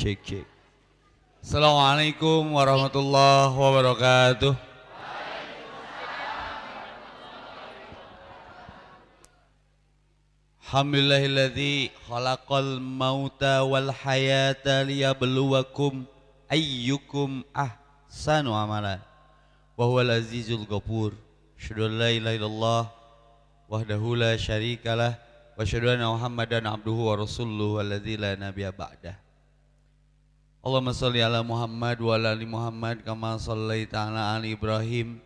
Cek cek. Assalamualaikum warahmatullahi wabarakatuh. Alhamdulillahilladzi khalaqal mauta wal hayata liyabluwakum ayyukum ahsanu amala wa huwal azizul ghafur. Syadu la ilaha illallah wahdahu la syarikalah wa syadu anna Muhammadan abduhu wa rasuluhu alladzi la nabiyya ba'dah. Allahumma salli ala Muhammad wa ala ali Muhammad kama sallaita ala ali Ibrahim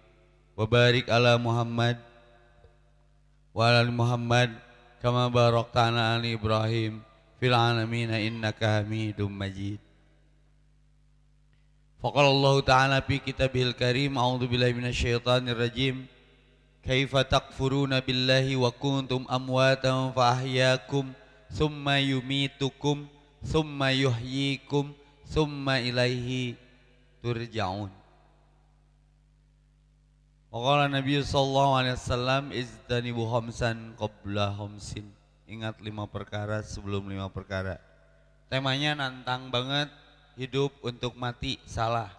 wa barik ala Muhammad wa ala ali Muhammad kama barakta ala ali Ibrahim fil alamin innaka Hamidum Majid. Faqala Allah Ta'ala fi kitabihil karim a'udzu billahi minasyaitonir rajim kaifa takfuruna billahi wa kuntum amwatan fa ahyaakum thumma yumitukum thumma yuhyikum thumma summa ilaihi turja'un Waqala Nabi sallallahu alaihi wasallam izdanibu khamsan qabla khamsin Ingat lima perkara sebelum lima perkara Temanya nantang banget Hidup untuk mati salah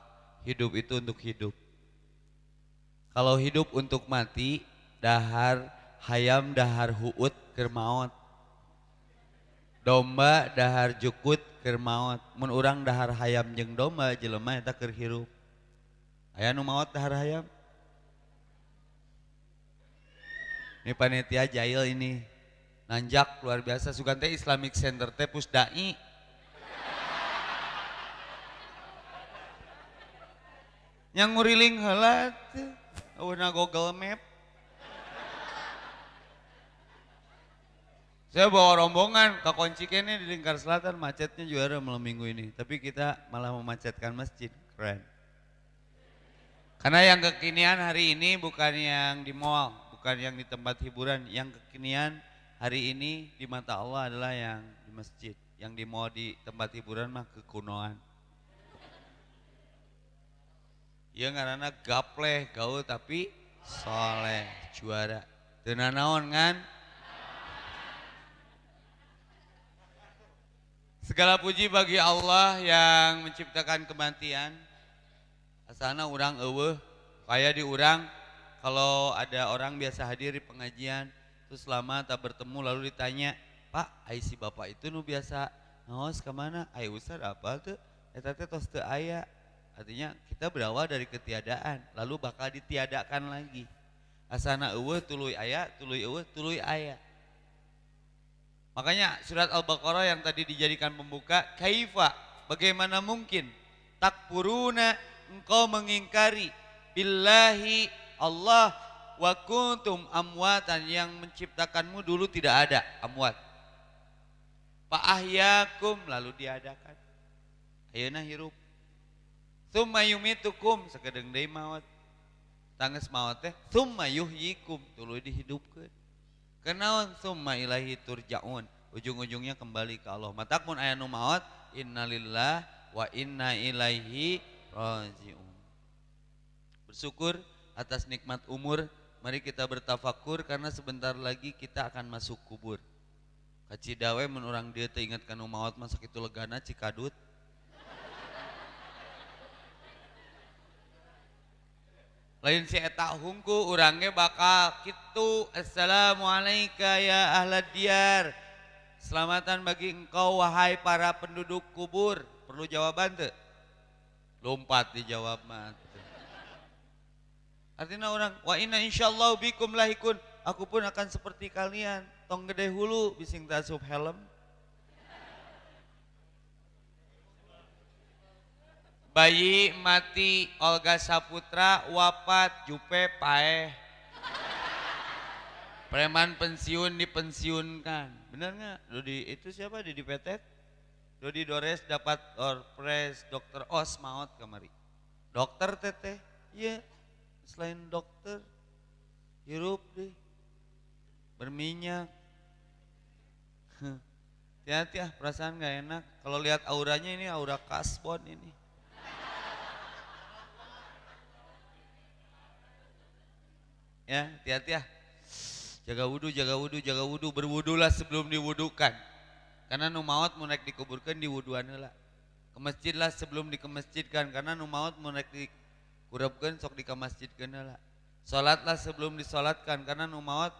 Hidup itu untuk hidup Kalau hidup untuk mati Dahar hayam dahar huut kermaot Domba dahar jukut keur maot mun urang dahar hayam jeung domba jelema eta keur hirup aya nu maot dahar hayam ini panitia jail ini nanjak luar biasa sugan teh Islamic Center teh pusdai yang nguriling heula teh eueuna Google Map Saya bawa rombongan ke kunci ini di lingkar selatan macetnya juara malam minggu ini. Tapi kita malah memacetkan masjid, keren. Karena yang kekinian hari ini bukan yang di mall, bukan yang di tempat hiburan. Yang kekinian hari ini di mata Allah adalah yang di masjid. Yang di mall di tempat hiburan mah kekunoan. Ya karena gapleh gaul tapi soleh juara. Tenanawan kan? Segala puji bagi Allah yang menciptakan kematian. Asana orang ewe, kaya di orang kalau ada orang biasa hadir di pengajian, terus lama tak bertemu lalu ditanya, Pak, Aisy bapak itu nu biasa nos kemana? Ai usah apa tuh? Ya tete tos te ayah. Artinya kita berawal dari ketiadaan, lalu bakal ditiadakan lagi. Asana ewe tului ayah tului ewe tului ayah Makanya surat Al-Baqarah yang tadi dijadikan pembuka, kaifa, bagaimana mungkin takpuruna engkau mengingkari billahi Allah wa kuntum amwatan yang menciptakanmu dulu tidak ada amwat. Fa'ahyakum lalu diadakan. Ayeuna hirup. Tsumma yumitukum sakedeung deui maot. Tangis maot teh tsumma yuhyikum tuluy dihidupkeun. Kenaun summa ilahi turja'un. Ujung-ujungnya kembali ke Allah. Matakun ayanu maut innalillah wa inna ilaihi raji'un. Bersyukur atas nikmat umur. Mari kita bertafakur karena sebentar lagi kita akan masuk kubur. Kacidawe menurang dia teringatkan maut masa itu legana cikadut lain si eta hungku orangnya bakal gitu assalamualaikum ya ahlad diar, selamatan bagi engkau wahai para penduduk kubur perlu jawaban tuh lompat di mah Artinya orang wa inna insyaallah bikum lahikun. Aku pun akan seperti kalian. Tong gede hulu bising tasub helm. bayi mati Olga Saputra wafat Jupe Paeh preman pensiun dipensiunkan bener nggak Dodi itu siapa Dodi Petet Dodi Dores dapat orpres dokter Os maut kemari dokter teteh iya selain dokter hirup deh berminyak hati-hati ah perasaan nggak enak kalau lihat auranya ini aura kasbon ini Ya, hati-hati ya. Jaga wudhu, jaga wudhu, jaga wudhu. lah sebelum diwudukan. Karena nu maut naik dikuburkan dikuburkeun diwuduan lah Ke masjid lah sebelum dikemasjidkan karena nu maut mau naik dikuburkan sok lah. heula. Salatlah sebelum disolatkan karena nu maut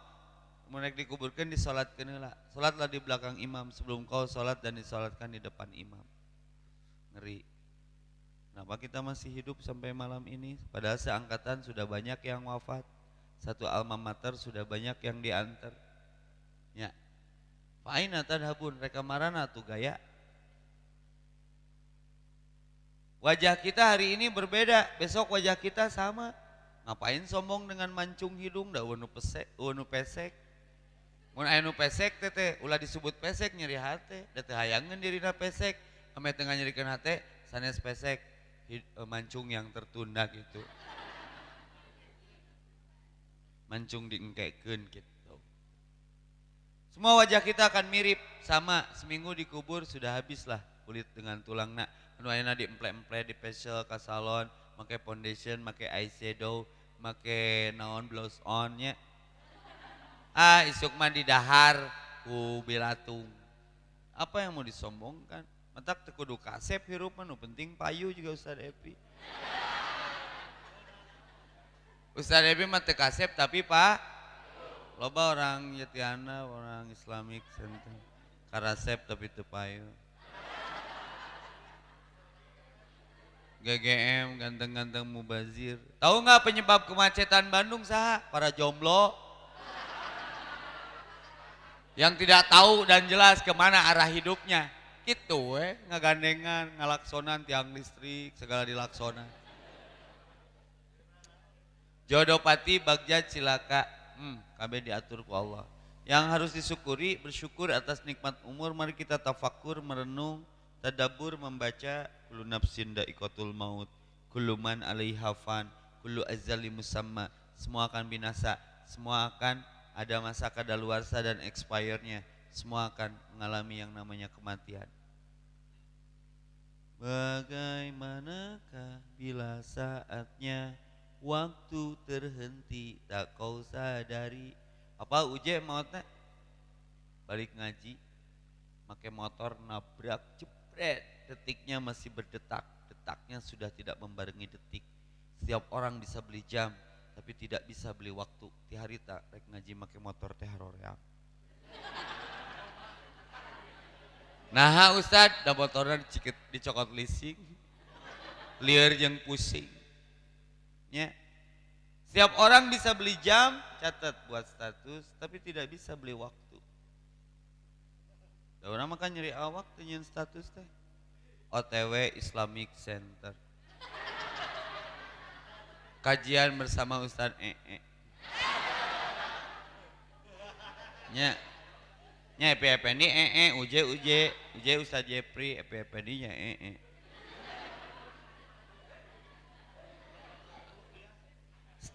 naik dikuburkan dikuburkeun lah heula. Salatlah di belakang imam sebelum kau salat dan disolatkan di depan imam. Ngeri. Kenapa kita masih hidup sampai malam ini? Padahal seangkatan sudah banyak yang wafat satu alma mater sudah banyak yang diantar ya faina tadhabun reka marana tuh gaya wajah kita hari ini berbeda besok wajah kita sama ngapain sombong dengan mancung hidung dah wenu pesek wenu pesek mun aya nu pesek teh ulah disebut pesek nyeri hate da teh hayangeun dirina pesek ame tengah nyerikeun hate sanes pesek eh, mancung yang tertunda gitu mancung diengkekkeun gitu. Semua wajah kita akan mirip sama seminggu dikubur sudah habislah kulit dengan tulang nak. Anu ayeuna diemple-emple di facial ka salon, make foundation, make eyeshadow, make naon blush on nya. Ah isuk mandi dahar ku belatung. Apa yang mau disombongkan? Matak tekudu kasep hirup nu penting payu juga Ustaz Epi. Ustaz Ebi mah kasep tapi Pak loba orang Yatiana orang Islamik sentuh karasep tapi payu GGM ganteng-ganteng mubazir tahu nggak penyebab kemacetan Bandung sah para jomblo yang tidak tahu dan jelas kemana arah hidupnya itu eh gandengan ngalaksonan tiang listrik segala dilaksonan Jodopati Bagja Cilaka. Hmm, kabeh diatur ku Allah. Yang harus disyukuri, bersyukur atas nikmat umur. Mari kita tafakur, merenung, tadabur, membaca. Kullu nafsin da'ikotul maut. Kullu man hafan, fan. Kullu azali musamma. Semua akan binasa. Semua akan ada masa kadaluarsa dan expire Semua akan mengalami yang namanya kematian. Bagaimanakah bila saatnya Waktu terhenti tak kau sadari. Apa uje mautnya? Balik ngaji, pakai motor nabrak jepret, detiknya masih berdetak, detaknya sudah tidak membarengi detik. Setiap orang bisa beli jam, tapi tidak bisa beli waktu. Ti hari tak balik ngaji pakai motor teh ya. Nah Ustad, dapat motoran dicokot leasing, liar yang pusing. Ya. Setiap orang bisa beli jam, catat buat status, tapi tidak bisa beli waktu. Da orang makan nyeri awak tenyen status teh. OTW Islamic Center. Kajian bersama Ustaz EE. E. Nya. Nya ini e EE, UJ UJ, UJ Ustaz Jepri, ini e ya EE.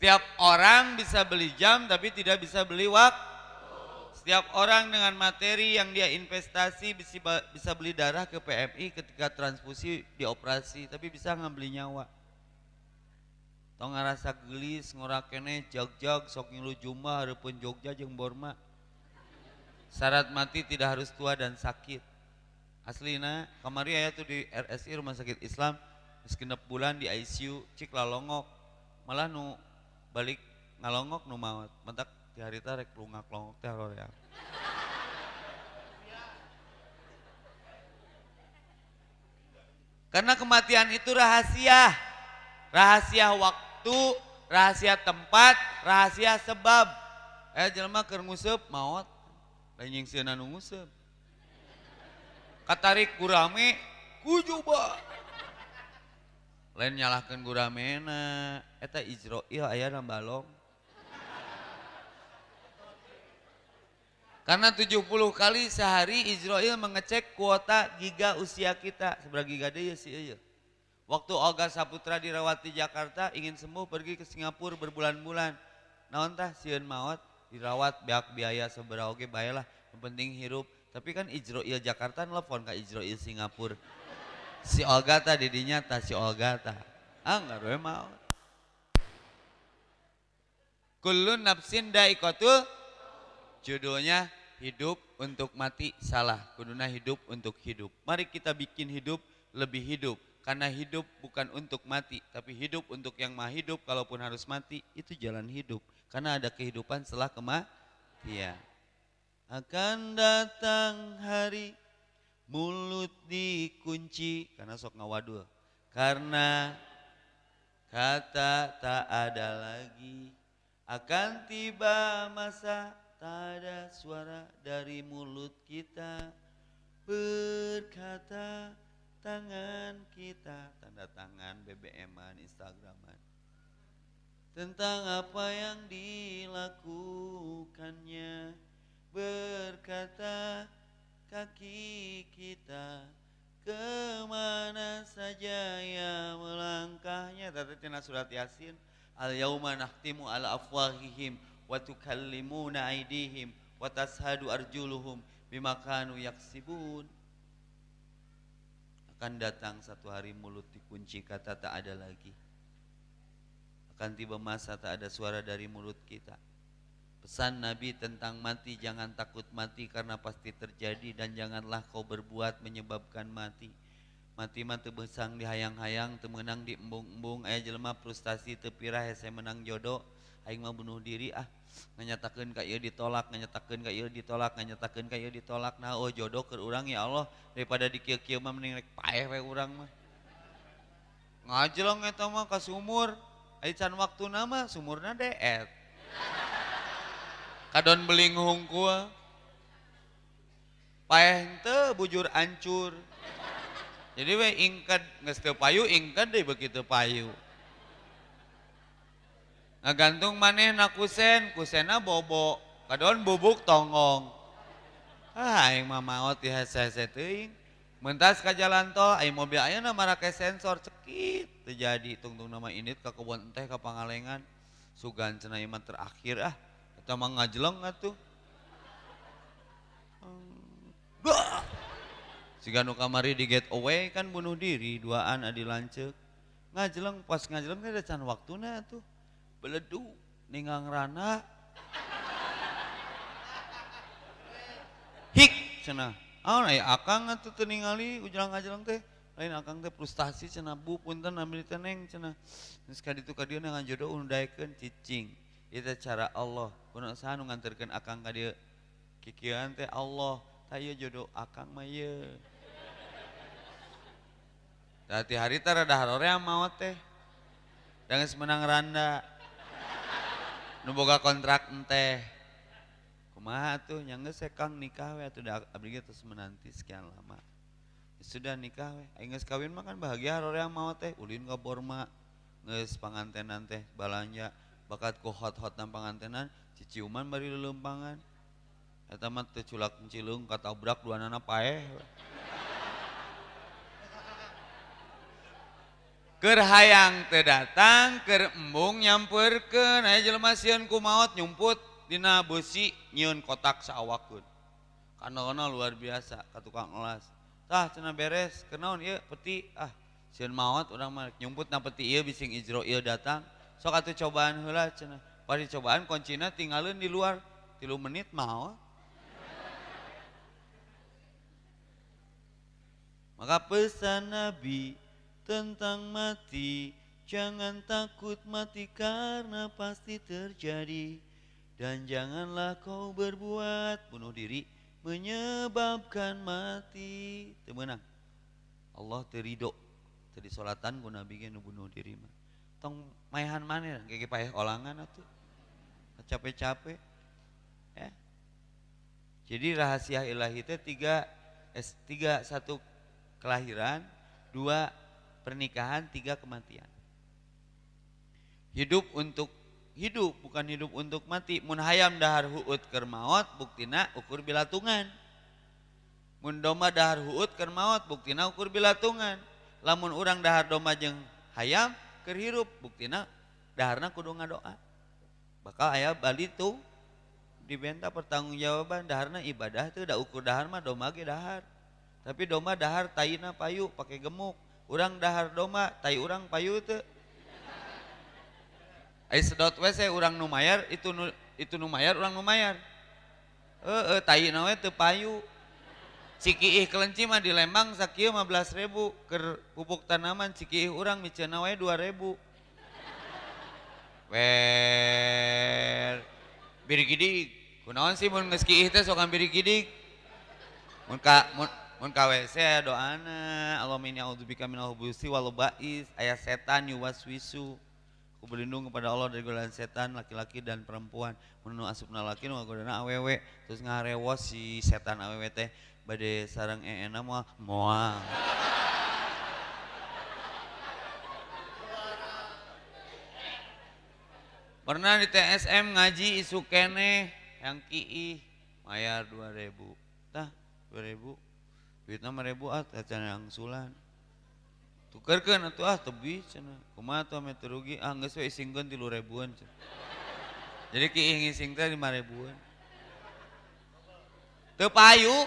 Setiap orang bisa beli jam tapi tidak bisa beli waktu. Setiap orang dengan materi yang dia investasi bisa, beli darah ke PMI ketika transfusi dioperasi, tapi bisa ngambil nyawa. Tong ngerasa gelis, ngorakene jog-jog sok ngilu jumlah, harapun Jogja jeng Borma. Syarat mati tidak harus tua dan sakit. Aslina, kamari ayah tuh di RSI Rumah Sakit Islam, terus bulan di ICU, cik lalongok, malah nu balik ngalongok nu maot mentak di hari tarik lungak longok teh ya karena kematian itu rahasia rahasia waktu rahasia tempat rahasia sebab eh jelma keur ngusep maot lain yang ngusep katarik kurame kujuba lain nyalahkan guramena eta Izrail ayah dan balong karena 70 kali sehari Izrail mengecek kuota giga usia kita seberapa giga dia ya sih iya. waktu Olga Saputra dirawat di Jakarta ingin sembuh pergi ke Singapura berbulan-bulan naon tah siun maut dirawat biak biaya seberapa oke bayalah yang penting hirup tapi kan Izrail Jakarta nelfon ke Izrail Singapura si Olga ta dinyata, si Olga ta ah, nggak we maut kullu nafsin daikotul judulnya hidup untuk mati salah kuduna hidup untuk hidup mari kita bikin hidup lebih hidup karena hidup bukan untuk mati tapi hidup untuk yang mah hidup kalaupun harus mati itu jalan hidup karena ada kehidupan setelah kematian akan datang hari mulut dikunci karena sok ngawadul karena kata tak ada lagi akan tiba masa tak ada suara dari mulut kita berkata tangan kita tanda tangan BBM-an Instagraman tentang apa yang dilakukannya berkata kaki kita kemana saja ya melangkahnya tatatina surat yasin al yauma nahtimu ala afwahihim wa tukallimuna aidihim wa tashadu arjuluhum bima kanu yaksibun akan datang satu hari mulut dikunci kata tak ada lagi akan tiba masa tak ada suara dari mulut kita Pesan Nabi tentang mati, jangan takut mati karena pasti terjadi dan janganlah kau berbuat menyebabkan mati. Mati mah bersang besang dihayang-hayang, temenang diembung di embung-embung, aya jelema frustasi teu pirah hese menang jodoh, aing mah bunuh diri ah. menyatakan ka ieu ditolak, menyatakan ka ieu ditolak, menyatakan ka ieu ditolak. Nah, oh jodoh keur urang ya Allah, daripada dikieu-kieu mah mending rek paeh we urang mah. Ngajlong eta mah ka sumur, ai can waktu nama sumurna deet kadon beling gua payah teu bujur ancur jadi we ingkat ngeste payu ingkat deh begitu payu gantung mana na kusen kusena bobo kadon bubuk tonggong. ah yang mama maot di teuing mentas ke jalan tol ayo mobil ayo nama marake sensor cekit terjadi tungtung nama ini, ke kebun teh ke pangalengan sugan cenai terakhir ah kita mah ngajleng atuh. Hmm. si ganu kamari di get away kan bunuh diri duaan adi lancek. Ngajleng pas ngajleng ada can waktunya tuh. Beledu ningang rana. Hik Oh, nah ya akang atuh tuh ningali ujlang-ajlang teh. Lain akang teh frustasi cena, bu punten ambil teneng cena. cenah. Geus kadian yang ngajodoh undaikan jodoh cicing. punya cara Allahaha ngantirkan teh Allah tay jodo may berarti hari ta maut teh menang ranmoga kontrak tehma tuhnya nge nikahwe begitu menanti sekian lama sudah nikah kawin makan bahagia mau teh Udin kau Borma nge pangantenan teh balalanja bakat ku hot-hot pangantenan ciciuman bari lelempangan eta mah teu culak cilung katabrak duanana paeh keur hayang teu datang keur embung nyampeurkeun aya jelema sieun ku nyumput dina beusi nyieun kotak saawakeun. kanona luar biasa ka tukang elas tah cenah beres kenaon ieu peti ah sieun maot urang mah nyumput na peti ieu bising Izrail datang sok atuh cobaan heula cenah Bari cobaan kuncina tinggalin di luar 3 menit mau maka pesan nabi tentang mati jangan takut mati karena pasti terjadi dan janganlah kau berbuat bunuh diri menyebabkan mati temenang Allah terido tadi salatan ku nabi bunuh diri mah tong mayahan mana kayak payah olangan atau capek-capek ya jadi rahasia ilahi itu tiga eh, tiga satu kelahiran dua pernikahan tiga kematian hidup untuk hidup bukan hidup untuk mati Munhayam dahar huud kermawat buktina ukur bilatungan mun doma dahar huud kermawat buktina ukur bilatungan lamun orang dahar doma jeng hayam hirup buktina dahanakudoa doa bakal ayaah Bal itu dibenta pertanggungjawaban dana ibadah tuh udah ukur Daharma doma dahar tapi doma dahar Taina payu pakai gemuk orang dahar doma Ta urang payu tuh orang Nur itu itu lumayar u orang lumayan Taina itu payu Cikiih kelenci mah di Lembang sakieu 15 ribu. Ker pupuk tanaman cikiih urang micena wae 2 ribu. Wer. Biri gidi Kunaon sih mun geus ih teh sokan biri gidi Mun ka mun mun ka WC doana Allahumma inni a'udzubika minal hubusi wal ba'is aya setan yuwaswisu. Aku berlindung kepada Allah dari godaan setan laki-laki dan perempuan. Menunu asupna laki nu awewe terus ngarewas si setan awewe teh bade sarang enak moal moa. Pernah di TSM ngaji isu kene yang kii mayar 2000. Tah 2000. Duitna ribu ah tacan yang sulan. Tukarkan atuh ah tebi cina, kuma atuh ame terugi ah geus singgun di luar ribuan cina. Jadi kiih ngising teh lima ribuan. Tepayu,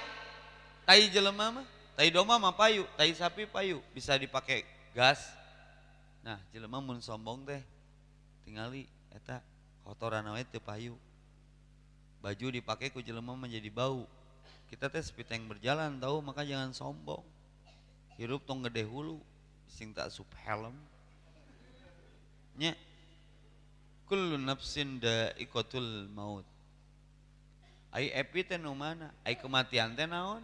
tai jelema mah, tai domba mah payu, tai sapi payu, bisa dipakai gas. Nah, jelema mun sombong teh tingali eta kotoran awet teu payu. Baju dipakai ku jelema menjadi bau. Kita teh sepiteng berjalan tahu maka jangan sombong. Hirup tong gede hulu, sing tak sup helm. Nya. Kullu nafsin da'iqatul maut. Ai epi teh nu mana? Ai kematian teh naon?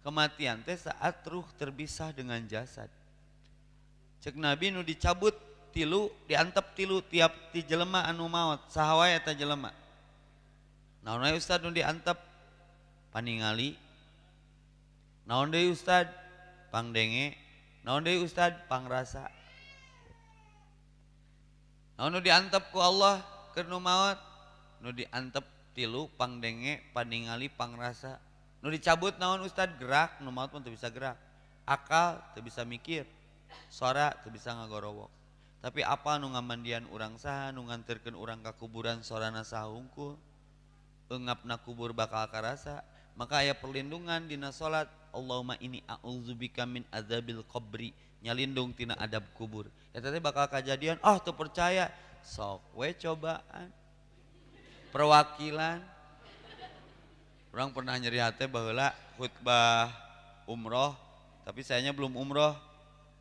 kematian teharuh terpisah dengan jasad cenabi Nu dicabut tilu antp tilu tiap dijelemahant sawwata jele Ustadun dip paningali naon Ustadpangge Ustad Hai diantpku Allah kemat nudianantep tilupangdenge paningalipangrasasa Nu dicabut naon Ustad gerak, nu maut pun bisa gerak. Akal tuh bisa mikir, suara tuh bisa ngagorowok Tapi apa nu ngamandian orang sah, nu nganterkeun orang ka kuburan sorana saha hungkul. nak kubur bakal karasa, maka aya perlindungan dina salat Allahumma ini a'udzubika min azabil qabri nyalindung tina adab kubur ya tadi bakal kejadian ah oh, tuh percaya sok we cobaan perwakilan orang pernah nyeri hati bahwa khutbah umroh tapi sayanya belum umroh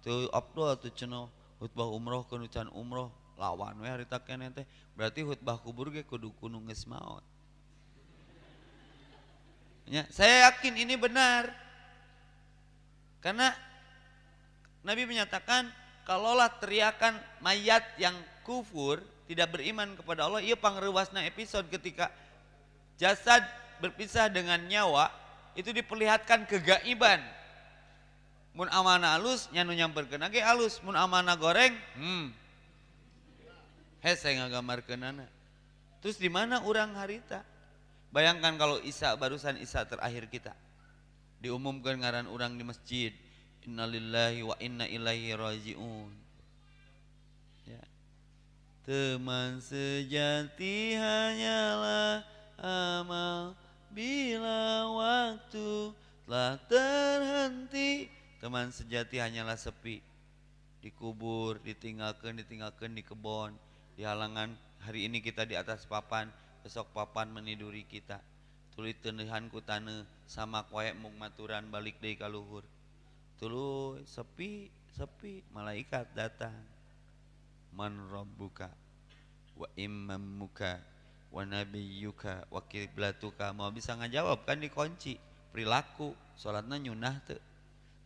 tuh abdul tuh ceno khutbah umroh kenucan umroh lawan we harita kene teh berarti khutbah kubur ge kudu kudu geus maot ya saya yakin ini benar karena Nabi menyatakan kalaulah teriakan mayat yang kufur tidak beriman kepada Allah, ia pangrewasna episode ketika jasad berpisah dengan nyawa itu diperlihatkan kegaiban. Mun amana alus nyanu nyamperkeun ge alus, mun amana goreng hmm. Hese ngagamarkeunana. Terus di mana orang harita? Bayangkan kalau Isa barusan Isa terakhir kita diumumkan ngaran orang di masjid. Innalillahi wa inna ilaihi rajiun ya. teman sejati hanyalah amal bila waktu telah terhenti teman sejati hanyalah sepi dikubur ditinggalkan ditinggalkan di kebon di halangan hari ini kita di atas papan besok papan meniduri kita tuli tenuhan kutane sama kwayak mukmaturan balik dari kaluhur tulu sepi sepi malaikat datang man rabbuka wa imam muka wa nabiyyuka wa kiblatuka mau bisa ngajawab kan dikunci perilaku salatna nyunah teu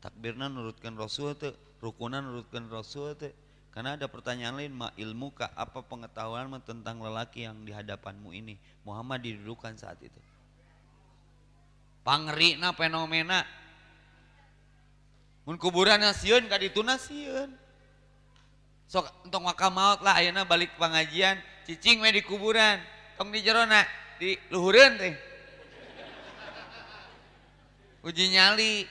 takbirna nurutkan rasul teu rukunan nurutkan rasul teu karena ada pertanyaan lain ma ilmu ka apa pengetahuan tentang lelaki yang di hadapanmu ini Muhammad didudukan saat itu pangerina fenomena mun kuburan nasion ka ditu nasieun sok entong wakamaot lah ayeuna balik pengajian cicing we di kuburan tong di jerona diluhurin teh uji nyali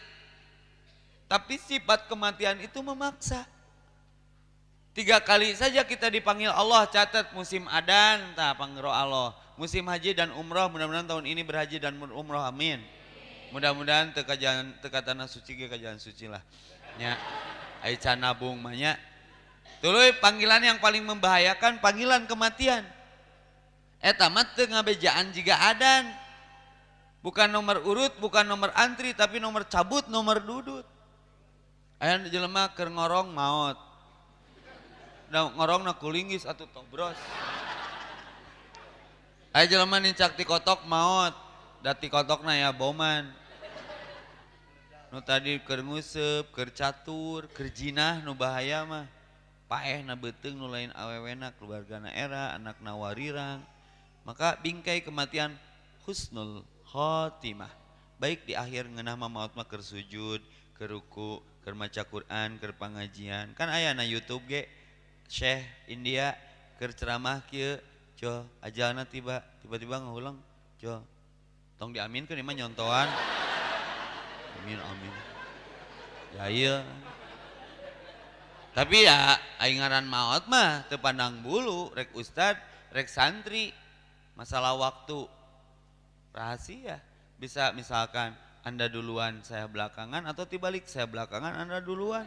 tapi sifat kematian itu memaksa tiga kali saja kita dipanggil Allah catat musim adan tak panggil Allah musim haji dan umroh mudah-mudahan tahun ini berhaji dan umroh amin mudah-mudahan teka jalan teka tanah suci ke jalan suci lah ya aicha nabung banyak tuluy panggilan yang paling membahayakan panggilan kematian punyabejaan juga ad bukan nomor urut bukan nomor antri tapi nomor cabut nomor dudut jelemah ngorong maut ngorong nalingis atau tong brosmancaktikk maut tikk ya boman tadikernguep Kercatur Kerjinah Nu Baaya Pak nabetul nulain awewenak keluarga daerah anak nawarirang Maka bingkai kematian husnul khotimah. Baik di akhir ngenah maut mah kersujud keruku kermaca kerpangajian Quran, kerpangajian Kan ayah na YouTube ge Syekh India kerceramah kia kieu, jo ajalna tiba tiba-tiba ngulang, jo tong diamin ini mah nyontohan Amin amin. Ya iya. Tapi ya aingaran maut mah terpandang bulu rek ustad, rek santri, masalah waktu rahasia bisa misalkan anda duluan saya belakangan atau tibalik saya belakangan anda duluan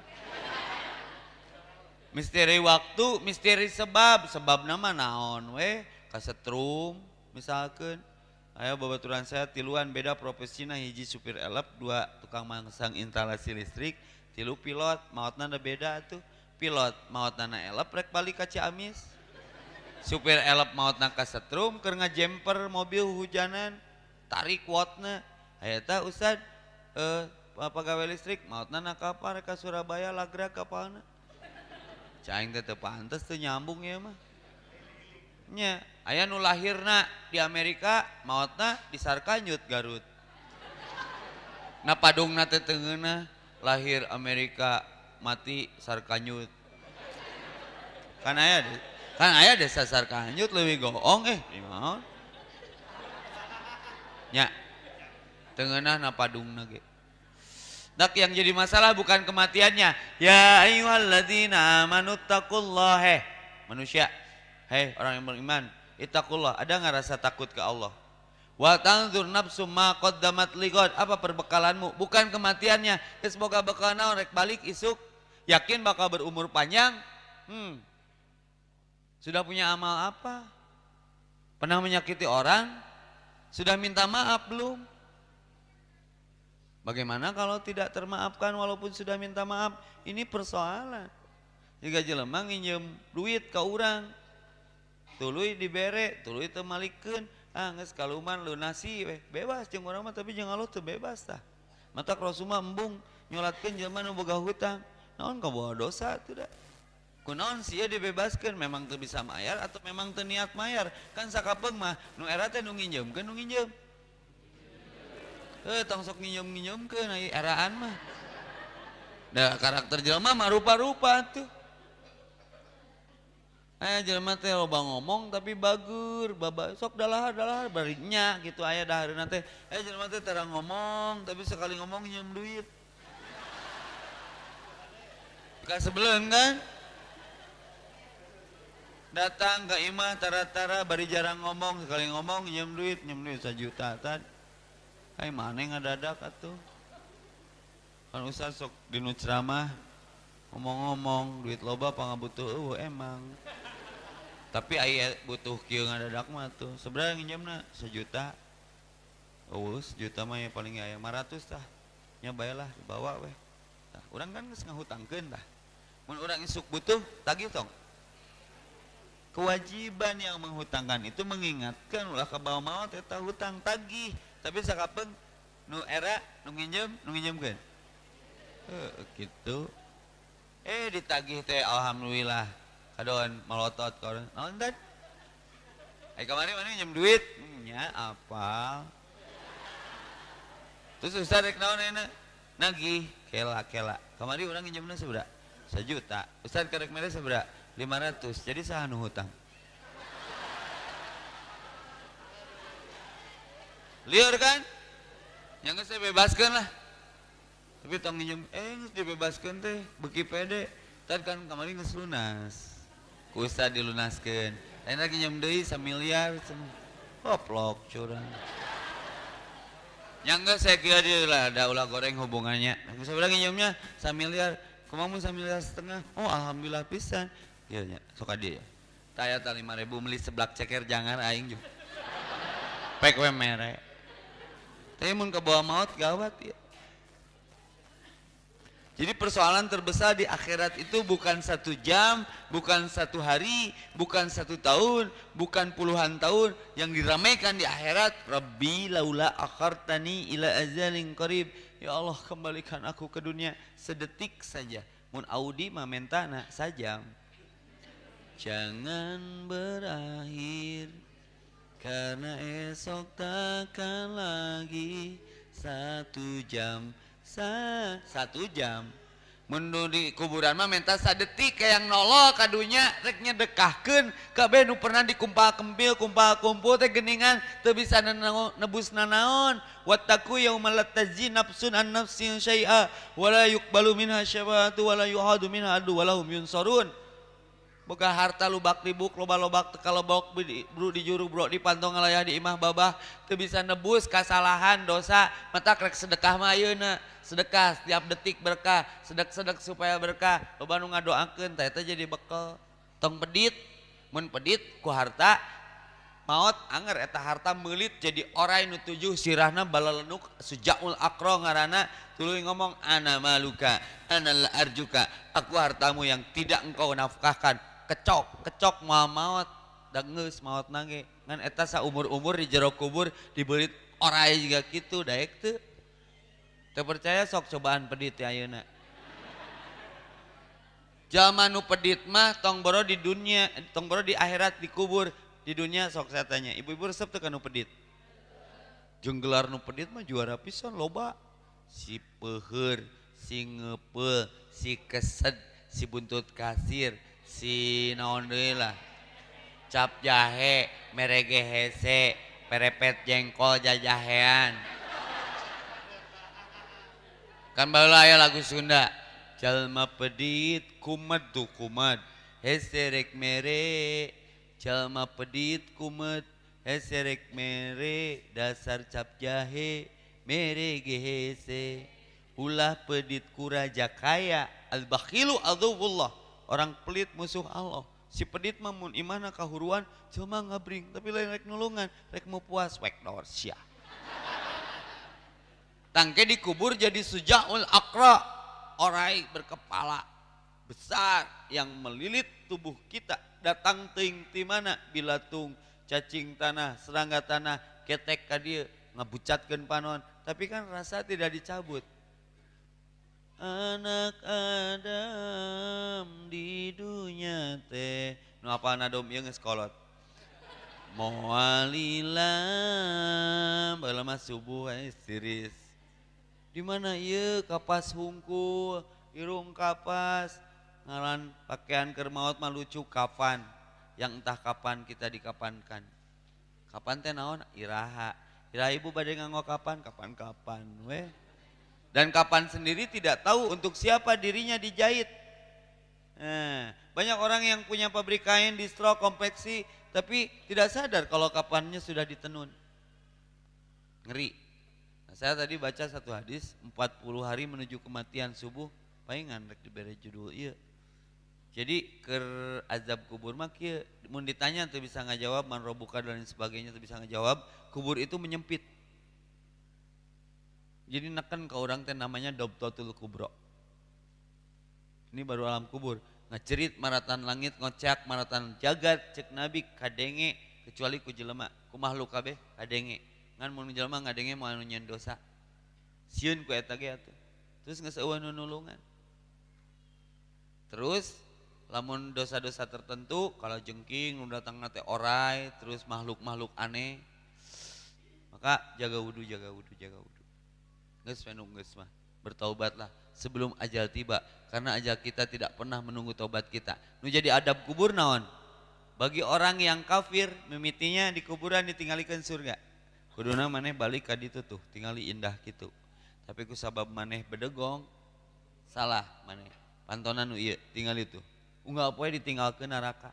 misteri waktu misteri sebab sebab nama naon we kasetrum misalkan ayo babaturan saya tiluan beda profesina hiji supir elep dua tukang mangsang instalasi listrik tilu pilot mautna ada beda tuh pilot mautna elep rek balik kaca amis punya elap maut na kas setrum karena jemper mobil hujanan tari kuatna aya eh gawa listrik mautna naparka Surabaya lagra pantes senyambung ya aya nu lahirnak di Amerika mautna disarkanut Garut na padung lahir Amerika mati sararkanyut karena aya kan ayah ada sasar kanyut lebih goong eh mau ya tengenah na padung nage Dak yang jadi masalah bukan kematiannya. Ya ayyuhalladzina amanu taqullah. Heh, manusia. Hei, eh, orang yang beriman, ittaqullah. Ada nggak rasa takut ke Allah? Wa tanzur nafsu ma qaddamat ligod. Apa perbekalanmu? Bukan kematiannya. Eh, semoga bekal naon rek balik isuk. Yakin bakal berumur panjang. Hmm. Sudah punya amal apa? Pernah menyakiti orang? Sudah minta maaf belum? Bagaimana kalau tidak termaafkan walaupun sudah minta maaf? Ini persoalan. Jika jelema nginjem duit ke orang, tului dibere, tului temalikeun, ah geus kaluman lunasi weh. Bebas jeung orang tapi jangan Allah terbebas bebas tah. Mata krosuma embung nyolatkan jelema nu hutang, hutang. Naon bawa dosa tuh dah sih ya dibebaskan memang tuh bisa mayar atau memang tuh niat mayar kan sakapeng mah nu era teh nu nginjem kan nu nginjem eh tong sok nginjem nginjem ke nai eraan mah dah karakter jelma mah rupa-rupa tuh ayah jelma teh loba ngomong tapi bagur babak sok dalah dalah barinya gitu ayah dahareuna nanti ayah jelma teh terang ngomong tapi sekali ngomong nyium duit Gak sebelum kan? datang ke imah tara-tara bari jarang ngomong sekali ngomong nyem duit nyem duit sejuta tan kayak mana yang ngadadak atuh kan usah sok dinu ceramah ngomong-ngomong duit loba apa nggak butuh uh, emang tapi ayah butuh nggak ngadadak mah tuh sebenarnya nginjemna sejuta oh sejuta mah yang paling ayah 500 tah nya bayalah dibawa weh nah, orang kan geus ngahutangkeun dah mun orang isuk butuh tagih tong kewajiban yang menghutangkan itu mengingatkan ulah ke bawah mau tetap hutang tagih tapi sakapeng nu era nu nginjem nu nginjemkeun eh, gitu eh ditagih teh alhamdulillah kadoan melotot kau nonton eh kemarin mana nginjem duit hmm, nya apa terus susah dek naon enak nagih kela kela kemarin orang nginjemnya seberapa sejuta besar karek mereka seberapa 500 jadi sahanu hutang liur kan yang saya bebaskan lah tapi tong nginjem eh bebaskan teh beki pede kan tadi kan kemarin nges lunas kusah dilunaskan lain lagi nginjem deh samiliar semua goblok curang yang enggak saya kira dia lah ada ulah goreng hubungannya yang saya bilang nginjemnya samiliar saya samiliar setengah oh alhamdulillah pisan Iya, iya, suka dia. Taya tali lima ribu beli seblak ceker jangan aing juga. Pek we mere. Tapi mun ke bawah maut gawat ya. Jadi persoalan terbesar di akhirat itu bukan satu jam, bukan satu hari, bukan satu tahun, bukan puluhan tahun. Yang diramaikan di akhirat, Rabbi laula akhartani ila azalin qarib. Ya Allah kembalikan aku ke dunia sedetik saja. Mun audi mamentana sajam. punya jangan berakhir karena esok tak ka lagi satu jam satu jam mendu kuburan minah detik yang nolo kadunyareknya deahkankabB nu pernah dikumpa kempil kumpa komputerkeningan tean nebus nanaon watakku yang meletazi nafsun nafsinwala yukyawawalauhwalalaurun boga harta lubak ribuk loba-lobak teka lebok bro di juru bro di pantong ngelayah di imah babah itu bisa nebus kesalahan dosa mata krek sedekah mah na sedekah setiap detik berkah sedek-sedek supaya berkah loba nunga ngadoakeun teh jadi bekel tong pedit mun pedit ku harta maut anger eta harta melit jadi orang nu tujuh sirahna balalenuk ul akro ngarana tului ngomong ana maluka ana arjuka aku hartamu yang tidak engkau nafkahkan kecok kecok mau maut dengus maut nange ngan eta sa umur umur di jero kubur diberi orai juga gitu daek tuh terpercaya sok cobaan pedit ya yuna zaman nu pedit mah tong boro di dunia tong boro di akhirat dikubur di dunia sok saya tanya ibu-ibu resep tuh kan nu pedit jenggelar nu pedit mah juara pisan loba si peher si ngepe si kesed si buntut kasir punya Sinonla cap jahe merege hesek perepet jengko jajahean kanbau lagu Sunda celma pedit kumet tuh ku hese rek mere celma pedit kumet hese rekmere dasar cap jahe mege hese pulah pedit kura jakaya al-bahillu Abdulbullah orang pelit musuh Allah si pedit mamun imana kahuruan cuma ngabring tapi lain rek nulungan rek mau puas wek sia tangke dikubur jadi sujaul akra orai berkepala besar yang melilit tubuh kita datang ting timana bila tung cacing tanah serangga tanah ketek kadir ngebucatkan panon tapi kan rasa tidak dicabut punya anakada di dunya teh do eskolot mauwalilahlama subuh siris dimana ia kapas hungku Irung kapas ngalan pakaian kermaut malucu kapan yang entah kapan kita dikapankan Kapan ten naon Iha Irabu badai nganggo kapan kapan-kaan weh? Dan kapan sendiri tidak tahu untuk siapa dirinya dijahit. Eh, banyak orang yang punya pabrik kain, distro, kompleksi, tapi tidak sadar kalau kapannya sudah ditenun. Ngeri. Nah, saya tadi baca satu hadis, 40 hari menuju kematian subuh, palingan rek diberi judul iya. Jadi ke azab kubur mah kieu mun ditanya tuh bisa ngajawab man robuka dan sebagainya tuh bisa ngajawab, kubur itu menyempit. Jadi neken ke orang teh namanya Dobtotul Kubro. Ini baru alam kubur. Ngecerit maratan langit, ngecek maratan jagat, cek nabi kadenge kecuali ku jelema, ku makhluk kabe kadenge. Ngan mau jelema ngadenge mau anu nyen dosa. Siun ku etage atu. Terus ngeseueuh nu nulungan. Terus lamun dosa-dosa tertentu kalau jengking udah datang teh orai terus makhluk-makhluk aneh maka jaga wudhu jaga wudhu jaga wudhu Nges menung nges mah. Bertaubatlah sebelum ajal tiba. Karena ajal kita tidak pernah menunggu taubat kita. Nu jadi adab kubur naon. Bagi orang yang kafir, mimitinya di kuburan ditinggalikan surga. Kuduna maneh balik ka ditu tuh, tingali indah gitu. Tapi ku sabab maneh bedegong, salah maneh. Pantonan nu iya, tinggal itu. Unggal poe ke neraka.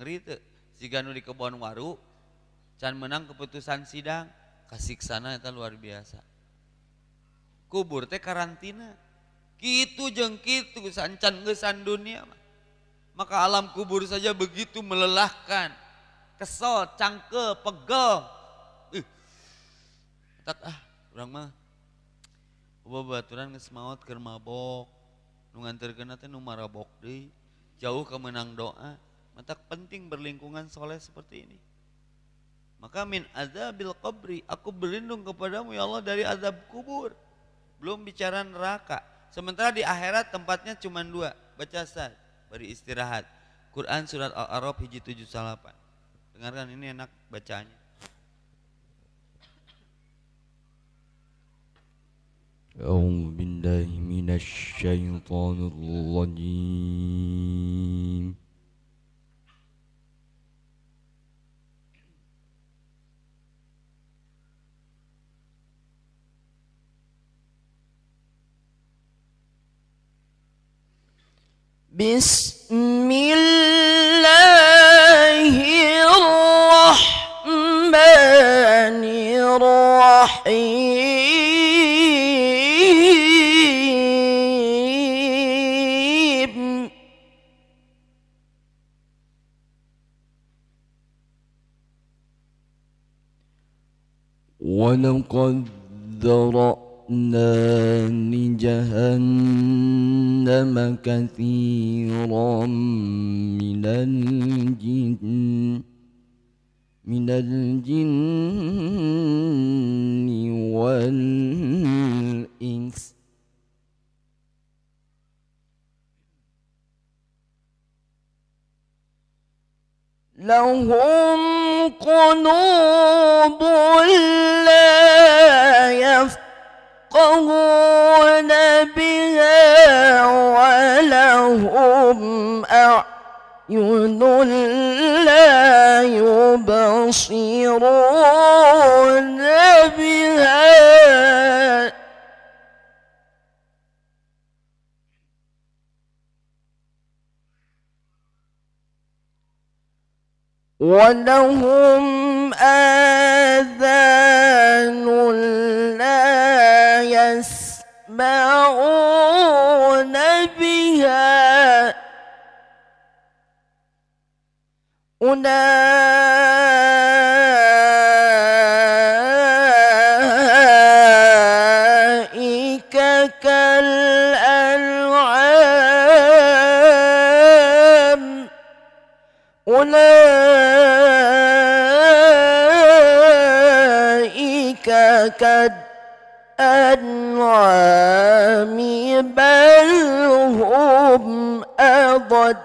Ngeri tuh, si nu di kebon waru can menang keputusan sidang, kasiksana eta luar biasa kubur teh karantina gitu jeng gitu sancan ngesan dunia maka alam kubur saja begitu melelahkan kesel cangke pegel tak ah orang mah Boba baturan geus maot keur mabok nu nganterkeunna teh nu marabok deui jauh menang doa Mata penting berlingkungan soleh seperti ini maka min azabil qabri aku berlindung kepadamu ya Allah dari azab kubur belum bicara neraka. Sementara di akhirat tempatnya cuma dua, baca saat, beri istirahat. Quran surat Al-Araf hiji salapan, Dengarkan ini enak bacaannya. أعوذ بالله من الشيطان الرجيم بسم الله الرحمن الرحيم ولقد ذرأ وأعتدنا لجهنم كثيرا من الجن من الجن والإنس لهم قلوب لا يفتح يفقهون بها ولهم أعين لا يبصرون بها ولهم آذان لا يسمعون بها أولئك كالأنعام بل هم أضد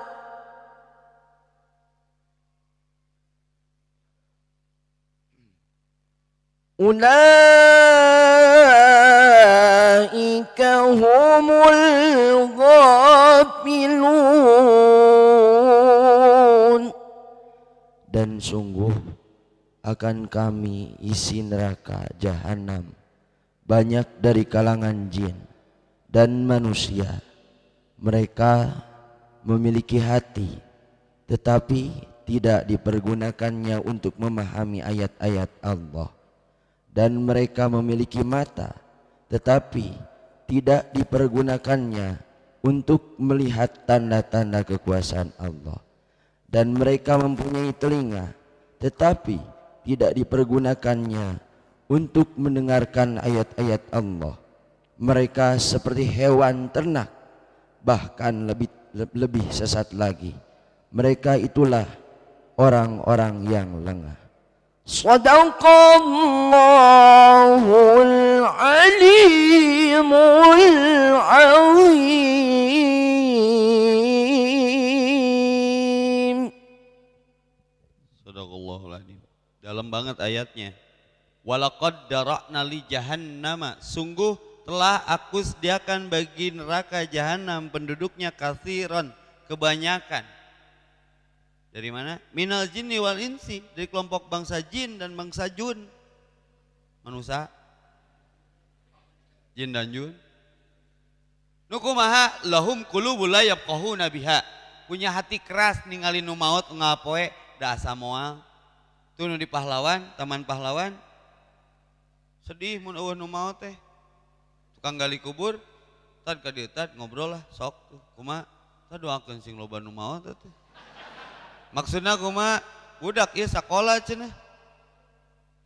أولئك هم الغافلون dan sungguh akan kami isi neraka jahanam banyak dari kalangan jin dan manusia mereka memiliki hati tetapi tidak dipergunakannya untuk memahami ayat-ayat Allah dan mereka memiliki mata tetapi tidak dipergunakannya untuk melihat tanda-tanda kekuasaan Allah dan mereka mempunyai telinga tetapi tidak dipergunakannya untuk mendengarkan ayat-ayat Allah. Mereka seperti hewan ternak, bahkan lebih lebih sesat lagi. Mereka itulah orang-orang yang lengah. Sadaqallahul alimul alim. Dalam banget ayatnya. walakod darakna li jahannama. Sungguh telah aku sediakan bagi neraka jahanam penduduknya kasiron kebanyakan. Dari mana? Minal jinni wal insi. Dari kelompok bangsa jin dan bangsa jun. Manusia. Jin dan jun. Nukumaha lahum kulubul la kahu nabiha Punya hati keras ningali nu ngapoe da asamual tuh di pahlawan taman pahlawan sedih mun eueuh nu teh tukang gali kubur tad ka dieu tad ngobrol lah sok tuh kuma tad doakeun sing loba nu mau teh maksudna kuma budak ieu sakola cenah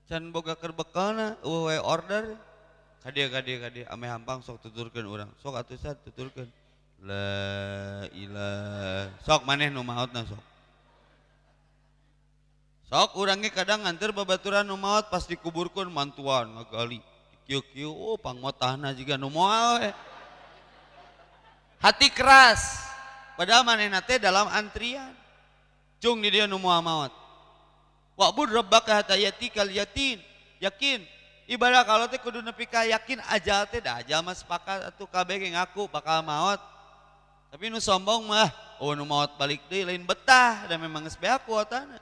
can boga keur bekalna eueuh we order ka dieu ka ame hampang sok tuturkeun urang sok atuh sad tuturkeun la ilah sok maneh nu maotna sok Tak, orangnya kadang nganter babaturan numawat pas dikuburkan mantuan ngagali kio kio, oh pangmotahna juga nu moal eh. hati keras padahal mana teh dalam antrian cung di dia nu wak maot rebak kata yati kali yatin yakin ibadah kalau teh kudu nepi yakin aja teh dah aja mah sepakat kabe yang aku bakal maut tapi nu sombong mah oh nu balik deh lain betah dan memang geus aku kuotana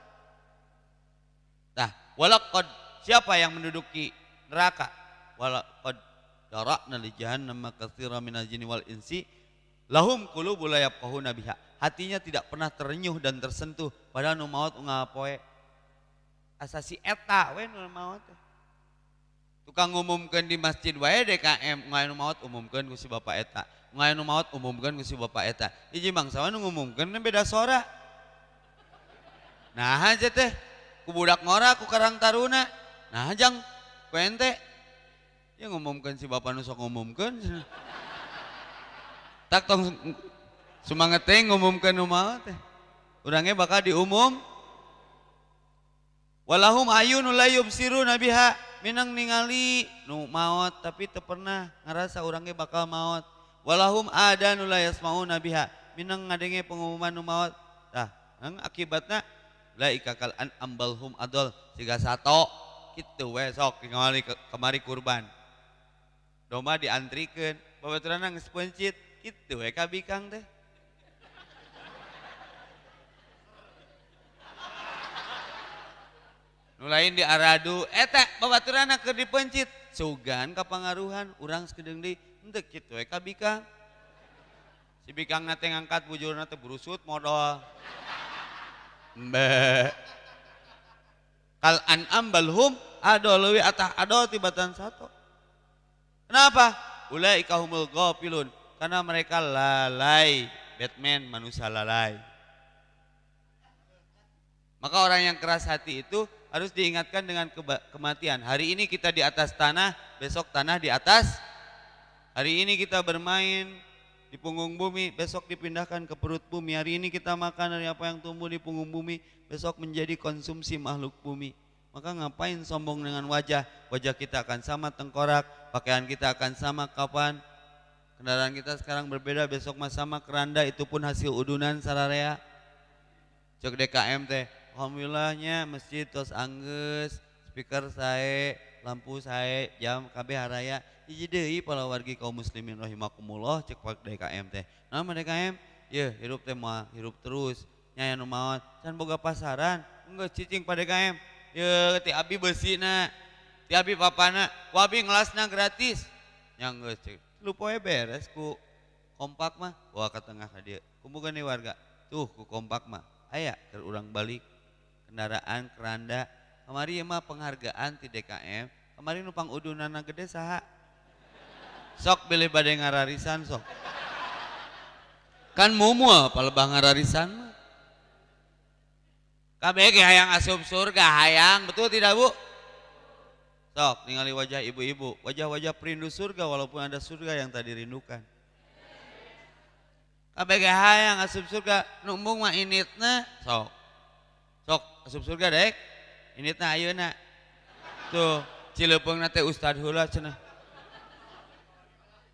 Nah, walaqad siapa yang menduduki neraka? Walaqad darakna li jahannam katsira al jinni wal insi lahum qulubun la yafqahuna biha. Hatinya tidak pernah terenyuh dan tersentuh padahal nu maut ngapoe. Asasi eta we nu maut. Tukang ngumumkan di masjid wae DKM ngai nu maut umumkeun ku si bapak eta. Ngai nu maut umumkeun ku si bapak eta. Iji mangsawan ngumumkeun beda suara Nah aja teh kubudak ngorah aku Ka Taruna nah kuente ya ngomomkan si Bapak nu ngomoumkan takng semanga ngomomkant kurangnya bakal di umumwalalauum ayu nulayum Siru nabihak Minang ningali Nu maut tapi tak pernah ngerasa orangnya bakal mautwalalauhum ada nuaya maut nabihak Minang ngange pengumuman maut akibatnya punya ambdol wesokwali kemari kurban doma diantriken pewaturapencit gituK bi de lain di aradu etek eh, pewaturan ke dipencit sugan ke pengaruhuhan urang sekeden di bi si bi ngangkat bujur atau burut modoh Mbak. Kal an ambalhum adolwi atah adol tibatan satu. Kenapa? Ulai kahumul gopilun. Karena mereka lalai. Batman manusia lalai. Maka orang yang keras hati itu harus diingatkan dengan kematian. Hari ini kita di atas tanah, besok tanah di atas. Hari ini kita bermain, di punggung bumi, besok dipindahkan ke perut bumi. Hari ini kita makan dari apa yang tumbuh di punggung bumi, besok menjadi konsumsi makhluk bumi. Maka ngapain sombong dengan wajah? Wajah kita akan sama tengkorak, pakaian kita akan sama kapan? Kendaraan kita sekarang berbeda, besok mas sama keranda itu pun hasil udunan sararea. Cok DKM teh, alhamdulillahnya masjid tos angges, speaker saya, lampu saya, jam KB haraya ide powarga kaum muslimin rohimakumullah cepat DKMt nama DKM tema hirup terusnyamawan danmoga pasaran enggak cicing padaKM Abi berzina tii papanabi ngelasnya gratis yang beresku kompak mah wa ketengah ku warga tuhku kompakma aya terurang-balik kendaraan Kernda kearima penghargaan di DKM kemarin Nupang Udunanna ke desa Sok pilih badai ngararisan sok. Kan mumu palebah ngararisan mah. Kabeh ke hayang asup surga hayang, betul tidak Bu? Sok ningali wajah ibu-ibu, wajah-wajah perindu surga walaupun ada surga yang tadi rindukan. Kabeh ke hayang asup surga, numbung mah initna sok. Sok asup surga, Dek. Initna nak Tuh, cilepung nate ustad Hula cenah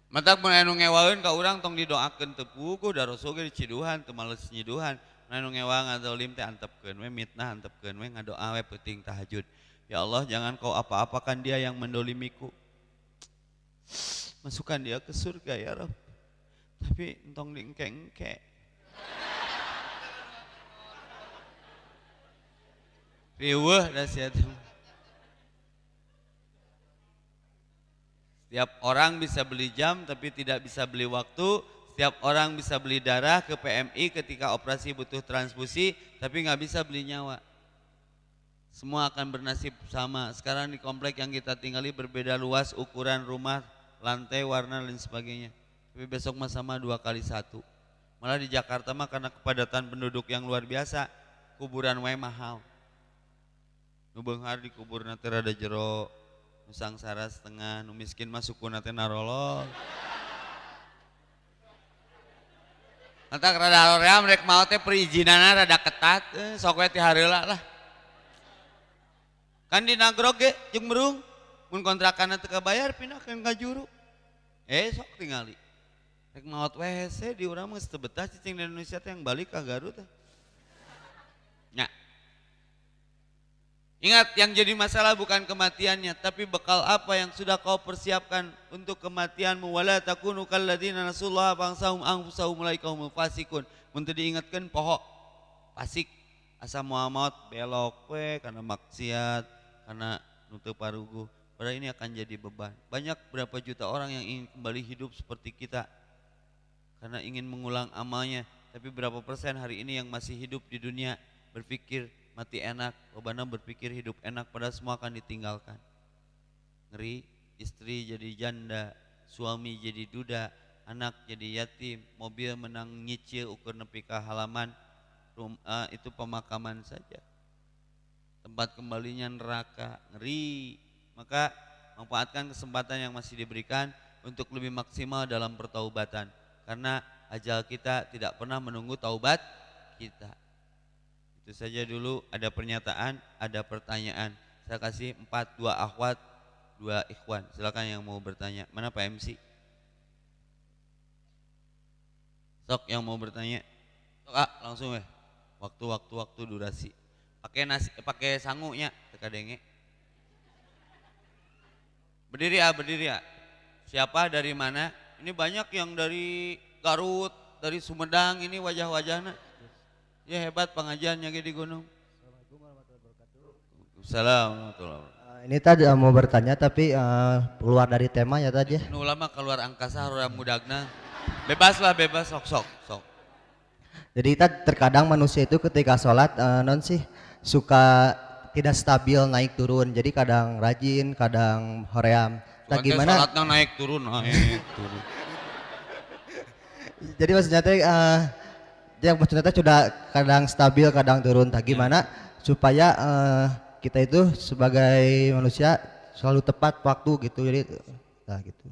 mata menenu ngewaun ke orang tong didoakan tepuku dar rasul ge diciduhan teu males nyiduhan menenu ngewangan ngadolim teh antepkeun we mitnah antepkeun we ngadoa we penting tahajud ya Allah jangan kau apa-apakan dia yang mendolimiku masukkan dia ke surga ya Rob tapi entong diengke-engke riweuh da sia Setiap orang bisa beli jam tapi tidak bisa beli waktu. Setiap orang bisa beli darah ke PMI ketika operasi butuh transfusi tapi nggak bisa beli nyawa. Semua akan bernasib sama. Sekarang di komplek yang kita tinggali berbeda luas, ukuran rumah, lantai, warna dan sebagainya. Tapi besok mah sama dua kali satu. Malah di Jakarta mah karena kepadatan penduduk yang luar biasa, kuburan wae mahal. Nubenghar di nanti terada jero, nusangsara setengah nu miskin mah sukuna teh narolog Entah rada loream mereka mau teh perizinannya rada ketat, eh, sok we ti hareulah lah. Kan di nagroge ge jeung merung kontrakan kontrakanna kebayar pindah ke ka juru. Eh sok tingali. Rek maot WC di urang mah teu betah cicing di Indonesia teh yang balik ka Garut teh. Ingat yang jadi masalah bukan kematiannya tapi bekal apa yang sudah kau persiapkan untuk kematianmu wala takunu kalladzina nasullaha fansahum anfusahum ulaikaumul fasikun. Mun diingatkan pohok fasik, asam Muhammad belok we karena maksiat karena nutup parugu Padahal ini akan jadi beban. Banyak berapa juta orang yang ingin kembali hidup seperti kita karena ingin mengulang amalnya. Tapi berapa persen hari ini yang masih hidup di dunia berpikir mati enak, lobana berpikir hidup enak pada semua akan ditinggalkan. Ngeri, istri jadi janda, suami jadi duda, anak jadi yatim, mobil menang nyicil ukur nepi ke halaman, rum, itu pemakaman saja. Tempat kembalinya neraka, ngeri. Maka manfaatkan kesempatan yang masih diberikan untuk lebih maksimal dalam pertaubatan. Karena ajal kita tidak pernah menunggu taubat kita. Itu saja dulu ada pernyataan, ada pertanyaan. Saya kasih 4 dua akhwat, dua ikhwan. Silakan yang mau bertanya. Mana Pak MC? Sok yang mau bertanya. Sok ah, langsung ya. Waktu waktu waktu durasi. Pakai nasi eh, pakai sangunya tekadenge. Berdiri ah, berdiri ah. Siapa dari mana? Ini banyak yang dari Garut, dari Sumedang ini wajah-wajahnya. Ya hebat pengajiannya di gunung. Assalamualaikum warahmatullahi wabarakatuh. Eh, ini tadi eh, mau bertanya tapi eh, keluar dari tema ya tadi. Ya. Nu lama keluar angkasa orang mudagna. Bebas lah bebas sok sok sok. Jadi kita terkadang manusia itu ketika sholat uh, non sih suka tidak stabil naik turun. Jadi kadang rajin, kadang hoream. Nah gimana? Sholatnya naik turun, naik turun. Jadi maksudnya tadi yang ternyata sudah kadang stabil kadang turun tak gimana supaya uh, kita itu sebagai manusia selalu tepat waktu gitu jadi nah gitu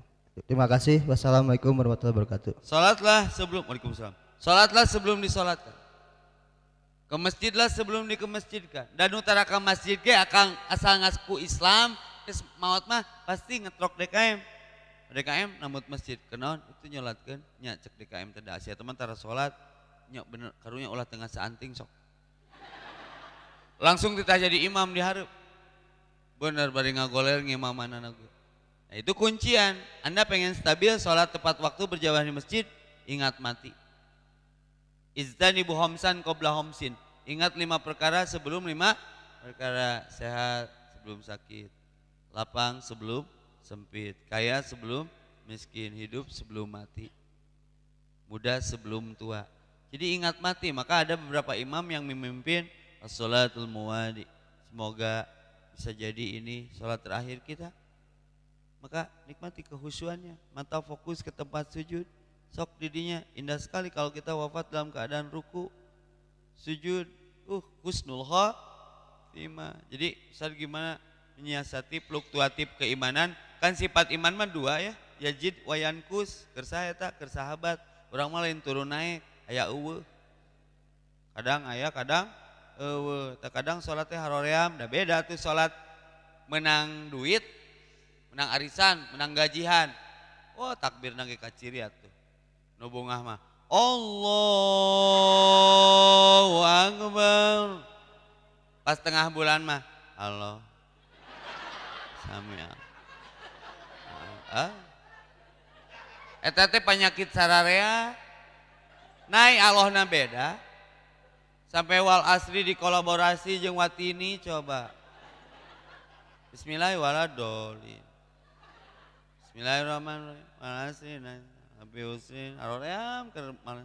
terima kasih wassalamualaikum warahmatullahi wabarakatuh salatlah sebelum waalaikumsalam salatlah sebelum disolatkan ke masjidlah sebelum di ke masjidkan dan utarakan masjid ke akan asal ngasku Islam terus maut mah pasti ngetrok DKM DKM namut masjid kenon itu nyolatkan nyacek cek DKM tidak asia teman tara sholat nyok bener karunya olah tengah seanting sok langsung kita jadi imam diharap bener bari ngagoler mana aku nah itu kuncian anda pengen stabil sholat tepat waktu berjamaah di masjid ingat mati izdani buhomsan qobla homsin ingat lima perkara sebelum lima perkara sehat sebelum sakit lapang sebelum sempit kaya sebelum miskin hidup sebelum mati muda sebelum tua jadi ingat mati, maka ada beberapa imam yang memimpin as-salatul muwadi. Semoga bisa jadi ini salat terakhir kita. Maka nikmati kehusuannya, mata fokus ke tempat sujud. Sok didinya indah sekali kalau kita wafat dalam keadaan ruku, sujud, uh husnul khatimah. Jadi saat gimana menyiasati fluktuatif keimanan? Kan sifat iman mah dua ya, yajid wayankus, kersa eta kersahabat. Ya Orang mah lain turun naik ayah uwe kadang ayah kadang uwe terkadang sholatnya haroream dah beda tuh sholat menang duit menang arisan menang gajihan wah oh, takbir nangge kaciriat atuh nu bungah mah Allahu Akbar pas tengah bulan mah Allah samia ah eta eh, teh penyakit sararea Nai Allahna beda. Sampai wal asri dikolaborasi jeng Watini coba. Bismillahirrahmanirrahim. Bismillahirrahmanirrahim. Wal asri Abi Husin, aroream ke mana?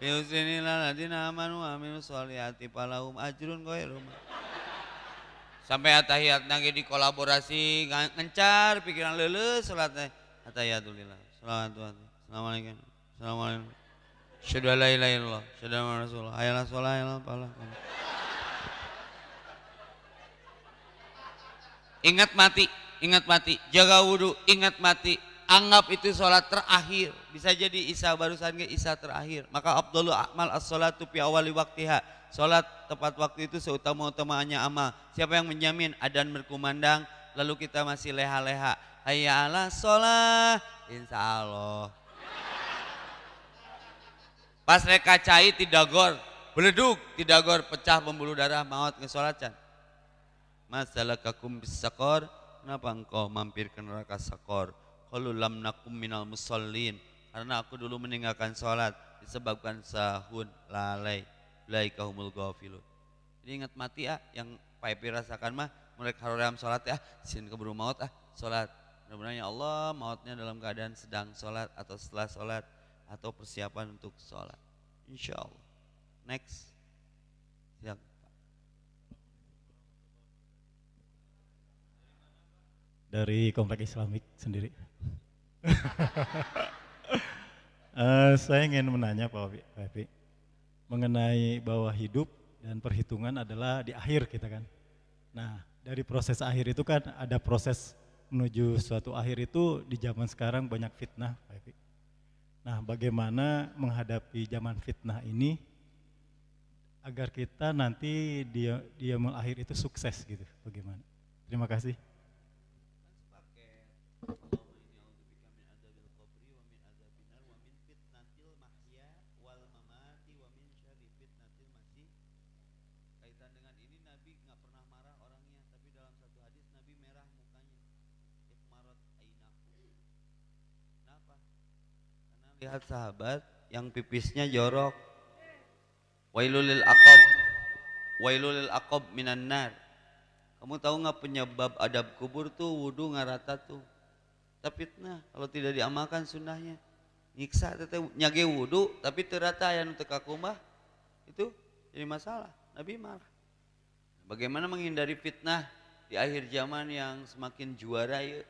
Bi Husin ladina amanu aminu soliati palahum ajrun rumah Sampai atahiyat nangge dikolaborasi ngencar pikiran lele salatnya. Atahiyatulillah. Shalawat Assalamualaikum. Assalamualaikum. Syahadu la ilaha illallah, syahadu Muhammad Rasulullah. Ayalah sholat, ayalah pahala. Ingat mati, ingat mati. Jaga wudhu, ingat mati. Anggap itu sholat terakhir. Bisa jadi isa barusan ke isa terakhir. Maka Abdullah Akmal as-sholatu fi awali waktiha. Sholat tepat waktu itu seutama-utamanya amal. Siapa yang menjamin adan berkumandang, lalu kita masih leha-leha. Hayya ala sholat, insya Allah. Pas mereka cai tidak gor, beleduk tidak gor, pecah pembuluh darah maut ngesolatan. Masalah kakum bisakor, kenapa engkau mampir ke neraka sakor? Kalau lam nakum minal musallin, karena aku dulu meninggalkan sholat disebabkan sahun lalai lai kaumul gawfilun. Jadi ingat mati ya, yang Pak rasakan mah mereka haram sholat ya, ah. sin keburu maut ah sholat. Benar-benar ya Allah mautnya dalam keadaan sedang sholat atau setelah sholat atau persiapan untuk sholat. Insya Allah. Next. yang Dari Komplek Islamik sendiri. uh, saya ingin menanya Pak Wafi mengenai bahwa hidup dan perhitungan adalah di akhir kita kan. Nah dari proses akhir itu kan ada proses menuju suatu akhir itu di zaman sekarang banyak fitnah Pak Wafi Nah, bagaimana menghadapi zaman fitnah ini agar kita nanti dia dia akhir itu sukses gitu. Bagaimana? Terima kasih. lihat sahabat yang pipisnya jorok. Wailulil akob, wailulil akob minan nar. Kamu tahu nggak penyebab adab kubur tuh wudhu rata tuh. Tapi nah kalau tidak diamalkan sunnahnya nyiksa teteh nyage wudhu tapi terata yang teka kakumah itu jadi masalah. Nabi marah. Bagaimana menghindari fitnah di akhir zaman yang semakin juara ya.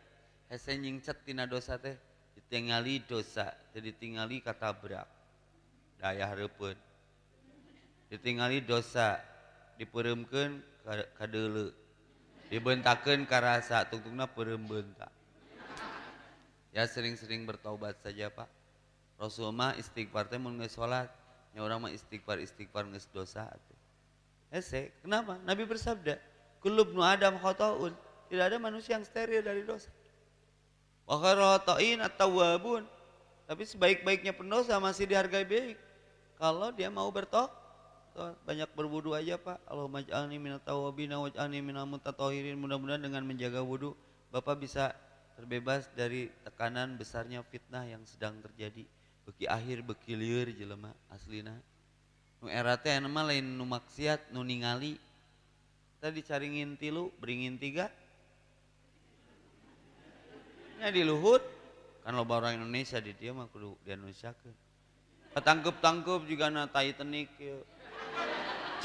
Hese nyingcat tina dosa teh ditinggali dosa jadi kata berat daya harapun ditinggali dosa diperemkan kadele dibentakkan karasa tungtungna perem bentak ya sering-sering bertaubat saja pak Rasulullah istighfar teh mau geus salat orang mah istighfar istighfar geus dosa teh kenapa nabi bersabda kulubnu adam khotaun tidak ada manusia yang steril dari dosa Wa Tapi sebaik-baiknya pendosa masih dihargai baik. Kalau dia mau bertok banyak berwudu aja Pak. Allahumma ij'alni minat tawabina waj'alni minal mutatahirin. Mudah-mudahan dengan menjaga wudu Bapak bisa terbebas dari tekanan besarnya fitnah yang sedang terjadi. Beki akhir beki liur jelema aslina. Nu era teh anu lain nu maksiat nu ningali. Tadi cari ngintilu, beringin tiga, nya di luhut kan lo orang Indonesia di dia mah kudu di Indonesia ke tangkep tangkep juga na Titanic ya.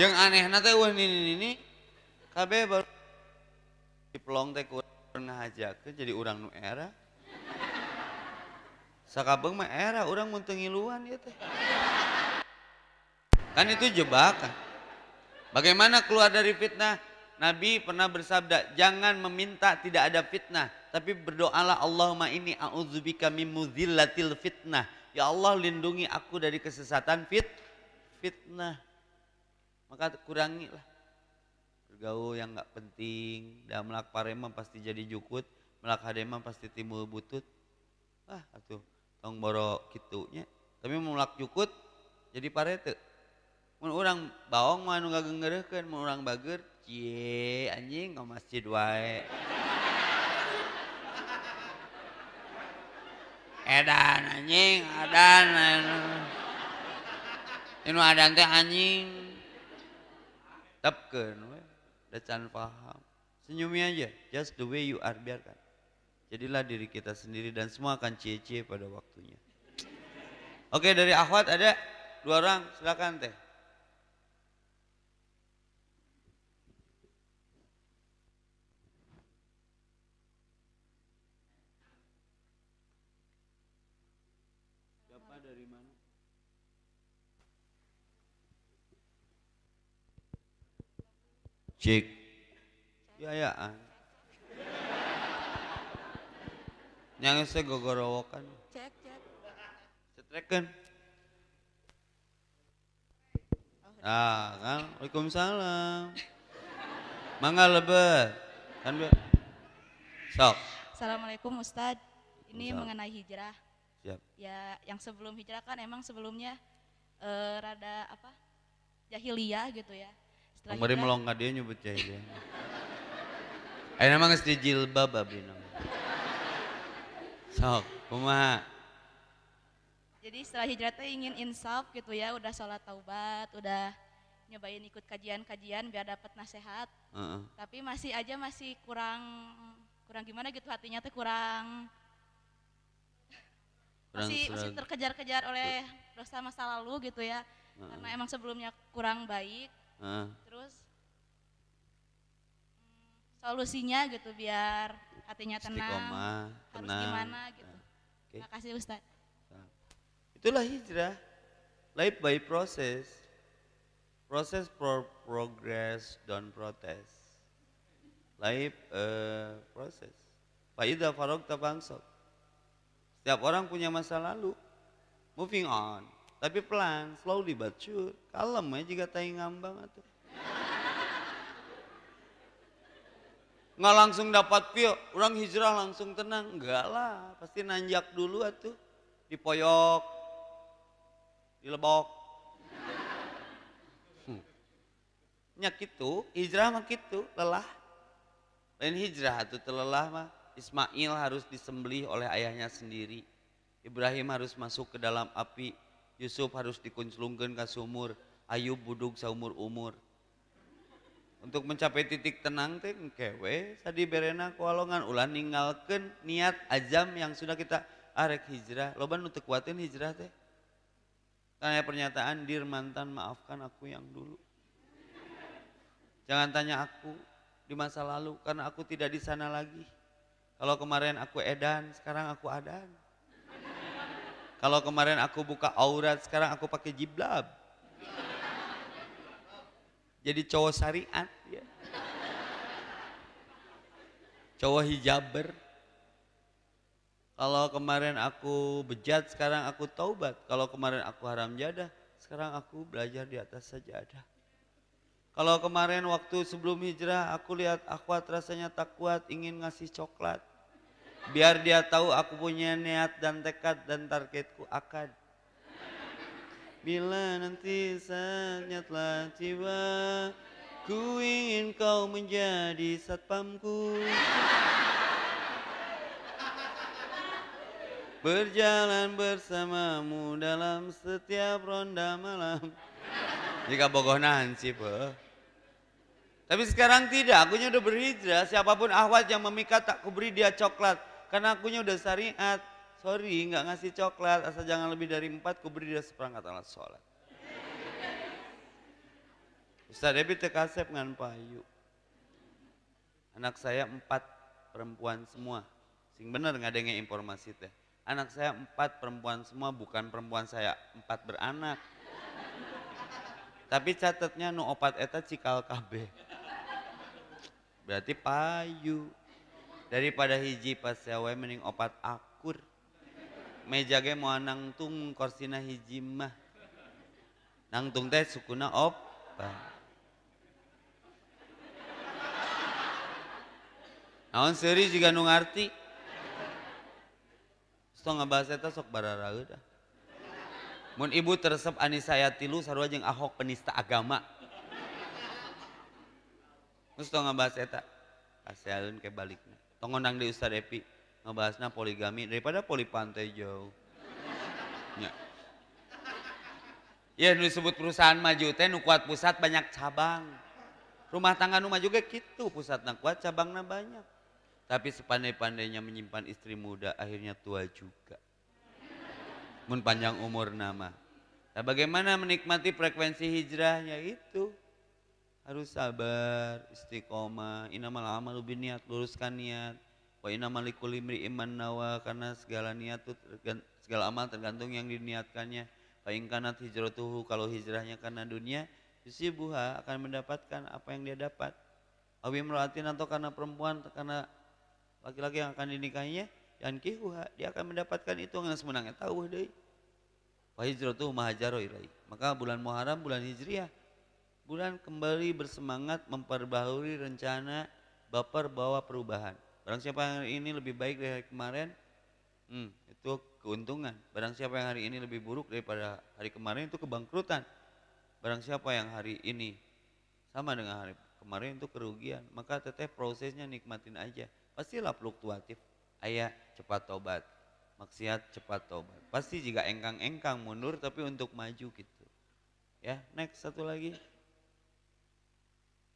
jeng aneh nate wah ini ini kabe baru di pelong teh pernah aja ke jadi orang nu era sakabeng mah era orang muntengiluan ya teh kan itu jebakan bagaimana keluar dari fitnah Nabi pernah bersabda, jangan meminta tidak ada fitnah, tapi berdoalah Allahumma ini a'udzubika mimmudzillatil fitnah. Ya Allah lindungi aku dari kesesatan fit fitnah. Maka kurangilah bergaul yang nggak penting, dan melak parema pasti jadi jukut, melak hadema pasti timbul butut. Ah, atuh tong borok kitunya. Tapi melak jukut jadi parete. Mun orang baong mah nu gagengeurekeun, mun orang bager cie anjing ke masjid wae edan anjing adan anu. ini adan teh anjing tepken we da paham senyumi aja just the way you are biarkan jadilah diri kita sendiri dan semua akan cie-cie pada waktunya oke dari akhwat ada dua orang silakan teh Cik. ya, ya ah. Yang saya gogorowokan. Cek, cek. Cetreken. Ah, kan. Waalaikumsalam. Mangga lebet. Kan be. Sok. Assalamualaikum Ustad. Ini Ustaz. mengenai hijrah. Siap. Ya, yang sebelum hijrah kan emang sebelumnya eh, rada apa? Jahiliyah gitu ya. Kemarin melongkat dia nyebut cai dia. Ayeuna eh, mah geus di jilbab abdi Sok, kumaha? Jadi setelah hijrah itu ingin insaf gitu ya, udah sholat taubat, udah nyobain ikut kajian-kajian biar dapat nasihat. Uh -uh. Tapi masih aja masih kurang kurang gimana gitu hatinya tuh kurang kurang masih, masih terkejar-kejar oleh dosa masa lalu gitu ya uh -uh. karena emang sebelumnya kurang baik terus mm, solusinya gitu biar hatinya tenang, Stikoma, tenang. harus gimana nah, gitu okay. makasih Ustadz itulah hijrah life by process proses pro progress don't protest life uh, eh, process. Faidah Farouk bangsok setiap orang punya masa lalu moving on tapi pelan, slowly but sure. Kalem aja jika tai ngambang atau Nggak langsung dapat pio, orang hijrah langsung tenang. Enggak lah, pasti nanjak dulu atuh. Dipoyok, dilebok. Hmm. Nyak itu, hijrah mah gitu, lelah. Lain hijrah itu terlelah mah. Ismail harus disembelih oleh ayahnya sendiri. Ibrahim harus masuk ke dalam api Yusuf harus dikunclungkan ke sumur, Ayub buduk seumur umur. Untuk mencapai titik tenang teh kewe sadi berena kualongan ulah ninggalkan niat ajam yang sudah kita arek hijrah. Loban nu kuatin hijrah teh. Karena pernyataan dir mantan maafkan aku yang dulu. Jangan tanya aku di masa lalu karena aku tidak di sana lagi. Kalau kemarin aku edan, sekarang aku adan. Kalau kemarin aku buka aurat, sekarang aku pakai jiblab. Jadi cowok syariat ya. Cowok hijaber. Kalau kemarin aku bejat, sekarang aku taubat. Kalau kemarin aku haram jadah, sekarang aku belajar di atas sajadah. Kalau kemarin waktu sebelum hijrah aku lihat akuat rasanya kuat, ingin ngasih coklat. Biar dia tahu aku punya niat dan tekad dan targetku akad. Bila nanti saatnya telah tiba, ku ingin kau menjadi satpamku. Berjalan bersamamu dalam setiap ronda malam. Jika bogoh nansi, Bu. Tapi sekarang tidak, akunya udah berhijrah. Siapapun ahwat yang memikat, tak beri dia coklat. Karena akunya udah syariat. Sorry, nggak ngasih coklat. Asal jangan lebih dari empat, ku beri dia seperangkat alat sholat. Ustaz Debi tekasep dengan payu. Anak saya empat perempuan semua. Sing bener nggak ada yang informasi teh. Anak saya empat perempuan semua, bukan perempuan saya empat beranak. Tapi catatnya nu opat eta cikal kb. Berarti payu daripada hiji pas awe mending opat akur meja ge mau nangtung korsina hiji mah nangtung teh sukuna op, naon seri juga nu ngarti sok ngabahas eta sok bararaeud dah mun ibu tersep anisa saya tilu sarua jeung Ahok penista agama Terus tau ngabahas eta, kasihan ke baliknya tongonang di Ustaz Epi ngebahasnya poligami daripada poli pantai jauh ya. ya disebut perusahaan maju teh nu kuat pusat banyak cabang rumah tangga nu maju kayak gitu pusatnya kuat cabangnya banyak tapi sepandai-pandainya menyimpan istri muda akhirnya tua juga mun panjang umur nama nah, bagaimana menikmati frekuensi hijrahnya itu harus sabar, istiqomah, inamal ubin niat luruskan niat. Wa inamal ikulimri iman nawa karena segala niat itu segala amal tergantung yang diniatkannya. Fa hijrah tuh kalau hijrahnya karena dunia, buha akan mendapatkan apa yang dia dapat. Awi imra'atin atau karena perempuan karena laki-laki yang akan dinikahinya, yang kihuha dia akan mendapatkan itu yang semenangnya tahu deh. Fa tuh mahajaro ilai. Maka bulan Muharram bulan Hijriah bulan kembali bersemangat memperbaharui rencana baper bawa perubahan. Barang siapa yang hari ini lebih baik dari hari kemarin, hmm, itu keuntungan. Barang siapa yang hari ini lebih buruk daripada hari kemarin itu kebangkrutan. Barang siapa yang hari ini sama dengan hari kemarin itu kerugian. Maka teteh prosesnya nikmatin aja. Pastilah fluktuatif. Ayah cepat tobat, maksiat cepat tobat. Pasti jika engkang-engkang mundur tapi untuk maju gitu. Ya, next satu lagi.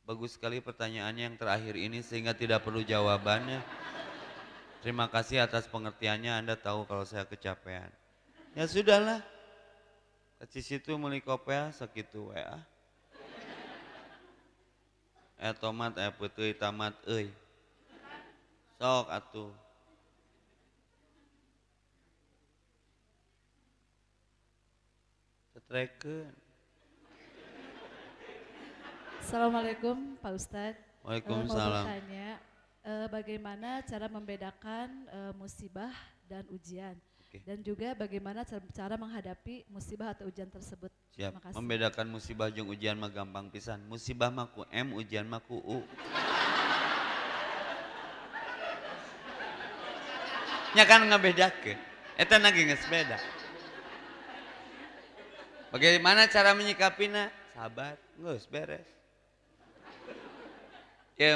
Bagus sekali pertanyaannya yang terakhir ini sehingga tidak perlu jawabannya. Terima kasih atas pengertiannya Anda tahu kalau saya kecapean. Ya sudahlah. Di situ mulai kopea segitu ya. Eh tomat eh putih tamat eh Sok atuh. Tetrekeun. Assalamualaikum Pak Ustadz. Waalaikumsalam. Uh, bagaimana cara membedakan uh, musibah dan ujian? Okay. Dan juga bagaimana cara, cara menghadapi musibah atau ujian tersebut? Siap. Terima kasih. Membedakan musibah dan ujian mah gampang pisan. Musibah mah ku M, ujian mah ku U. nya kan ngebedakan. Eta lagi ngesbeda. Bagaimana cara menyikapinya? Sabar, ngus beres.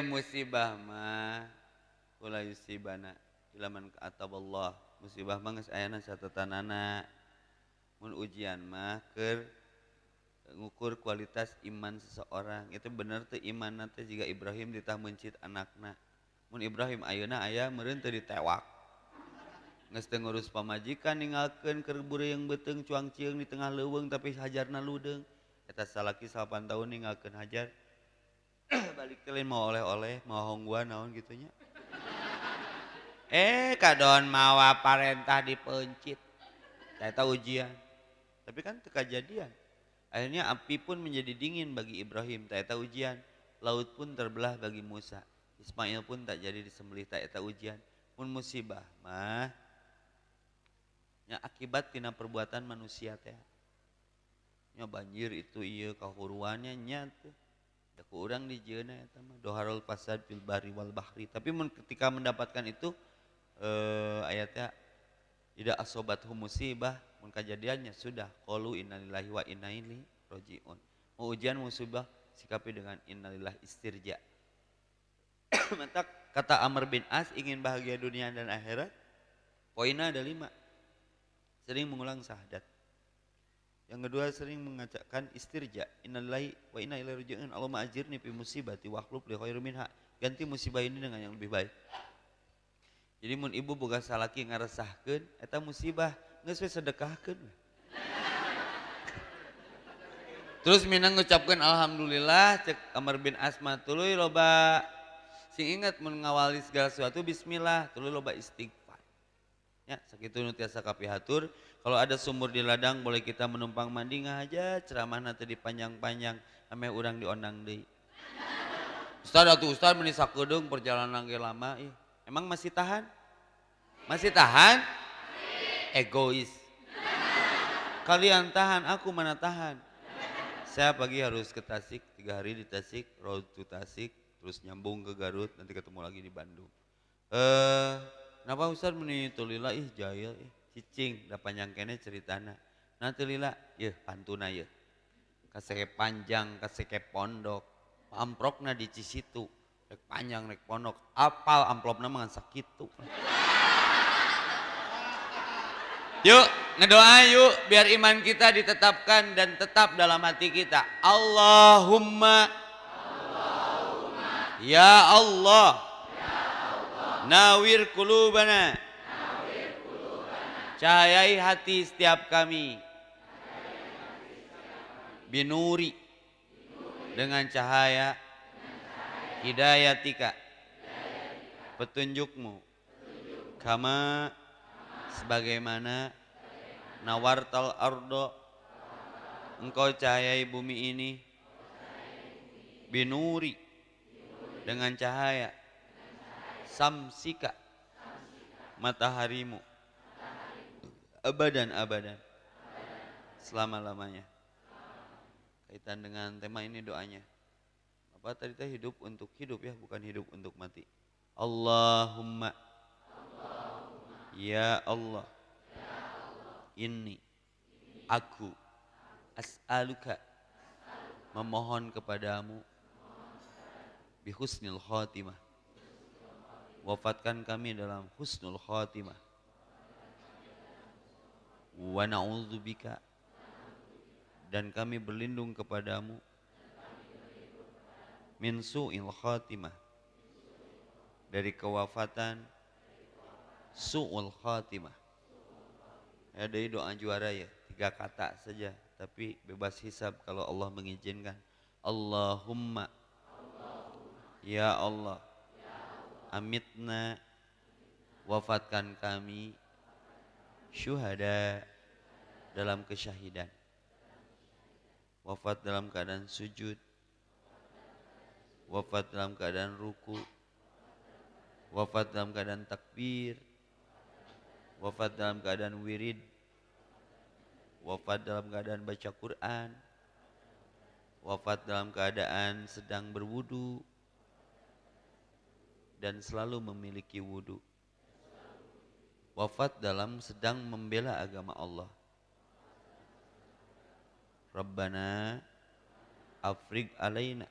musibah mah mulai Yosibanaman keab Allah musibah satu tanana menurut ujian Makr mengukur kualitas iman seseorang itu ner tuhimana tuh juga Ibrahim dita mencid anakaknya Ibrahim Ayuna ayaah meruntu di tewak ngesten ngurus pamajikan meninggalkan kerburu yang beteng cuangcig di tengah leweng tapi hajarna ludeng atas salahki salapan tahun meninggalkan hajar balik telin mau oleh-oleh mau hongguan naon gitunya eh kadon mawa parentah dipencit ternyata ujian tapi kan kejadian akhirnya api pun menjadi dingin bagi Ibrahim ternyata ujian laut pun terbelah bagi Musa Ismail pun tak jadi disembelih ternyata ujian pun musibah mah Ya, akibat tina perbuatan manusia teh Ya banjir itu iya kehuruannya nyata kurang di Jena ya mah doharul pasad fil bari wal bahri tapi men, ketika mendapatkan itu eh, ayatnya tidak asobat humusibah mun kejadiannya sudah qalu innalillahi wa inna ilaihi rojiun mau ujian musibah sikapi dengan innalillah istirja maka kata Amr bin As ingin bahagia dunia dan akhirat poinnya ada lima sering mengulang sahadat yang kedua sering mengajakkan istirja. Innalillahi wa inna ilaihi raji'un. Allah ma'ajirni fi musibati wa akhlub li khairu minha. Ganti musibah ini dengan yang lebih baik. Jadi mun ibu boga salaki ngaresahkeun eta musibah geus we sedekahkeun. Terus mina ngucapkan Alhamdulillah cek Amr bin Asma tuluy loba sing ingat mengawali segala sesuatu Bismillah tuluy loba istighfar. Ya, sakitu nu tiasa kapihatur. Kalau ada sumur di ladang boleh kita menumpang mandi aja ceramah nanti dipanjang-panjang ame orang diondang di. Ustaz atau Ustaz menisak gedung perjalanan ge lama ih. Emang masih tahan? Masih tahan? Egois. Kalian tahan, aku mana tahan? Saya pagi harus ke Tasik, tiga hari di Tasik, road to Tasik, terus nyambung ke Garut, nanti ketemu lagi di Bandung. Eh, kenapa Ustaz menitulilah ih jaya ih? cicing udah panjang kene ceritana nanti lila ya pantuna ya kaseke panjang kaseke pondok amprokna di cisitu rek panjang rek pondok apal amplopna mangan sakitu yuk ngedoa yuk biar iman kita ditetapkan dan tetap dalam hati kita Allahumma, Allahumma. Ya, Allah. ya Allah nawir kulubana Cahayai hati setiap kami. Binuri. Dengan cahaya. Hidayatika. Petunjukmu. Kama. Sebagaimana. Nawartal ardo. Engkau cahayai bumi ini. Binuri. Dengan cahaya. Samsika. Mataharimu abadan abadan. Selama-lamanya. Kaitan dengan tema ini doanya. Apa tadi kita hidup untuk hidup ya, bukan hidup untuk mati. Allahumma, ya Allah. Ini, aku, as'aluka memohon kepadamu bihusnil khatimah, wafatkan kami dalam husnul khatimah wa na'udzubika dan kami berlindung kepadamu min su'il khatimah dari kewafatan su'ul khatimah ya dari doa juara ya tiga kata saja tapi bebas hisab kalau Allah mengizinkan Allahumma, ya Allah. amitna wafatkan kami syuhada dalam kesyahidan wafat dalam keadaan sujud wafat dalam keadaan ruku wafat dalam keadaan takbir wafat dalam keadaan wirid wafat dalam keadaan baca Quran wafat dalam keadaan sedang berwudu dan selalu memiliki wudu wafat dalam sedang membela agama Allah. Rabbana afrig alaina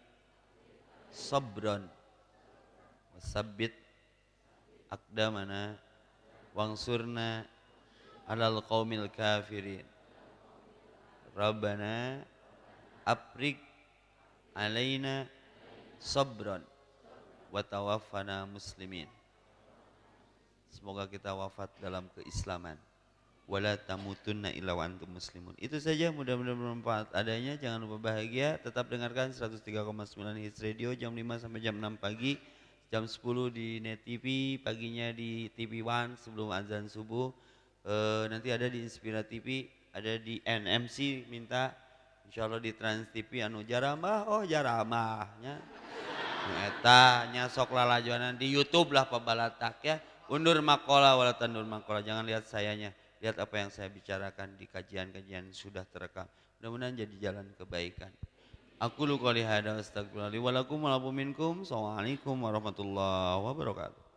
sabran wasabbit akdamana wangsurna alal qawmil kafirin. Rabbana afrig alaina sabran wa tawaffana muslimin. Semoga kita wafat dalam keislaman. Wala tamutunna illa wa antum muslimun. Itu saja mudah-mudahan bermanfaat adanya. Jangan lupa bahagia. Tetap dengarkan 103,9 Hits Radio jam 5 sampai jam 6 pagi. Jam 10 di Net TV, paginya di TV One sebelum azan subuh. E, nanti ada di Inspira TV, ada di NMC minta Insya Allah di Trans TV anu jaramah, oh jaramahnya. Eta nyasok lalajuanan di YouTube lah pebalatak ya undur makola wala tandur makola. Jangan lihat sayanya, lihat apa yang saya bicarakan di kajian-kajian sudah terekam. Mudah-mudahan jadi jalan kebaikan. Aku lu qouli hada astagfirullah li minkum. Assalamualaikum warahmatullahi wabarakatuh.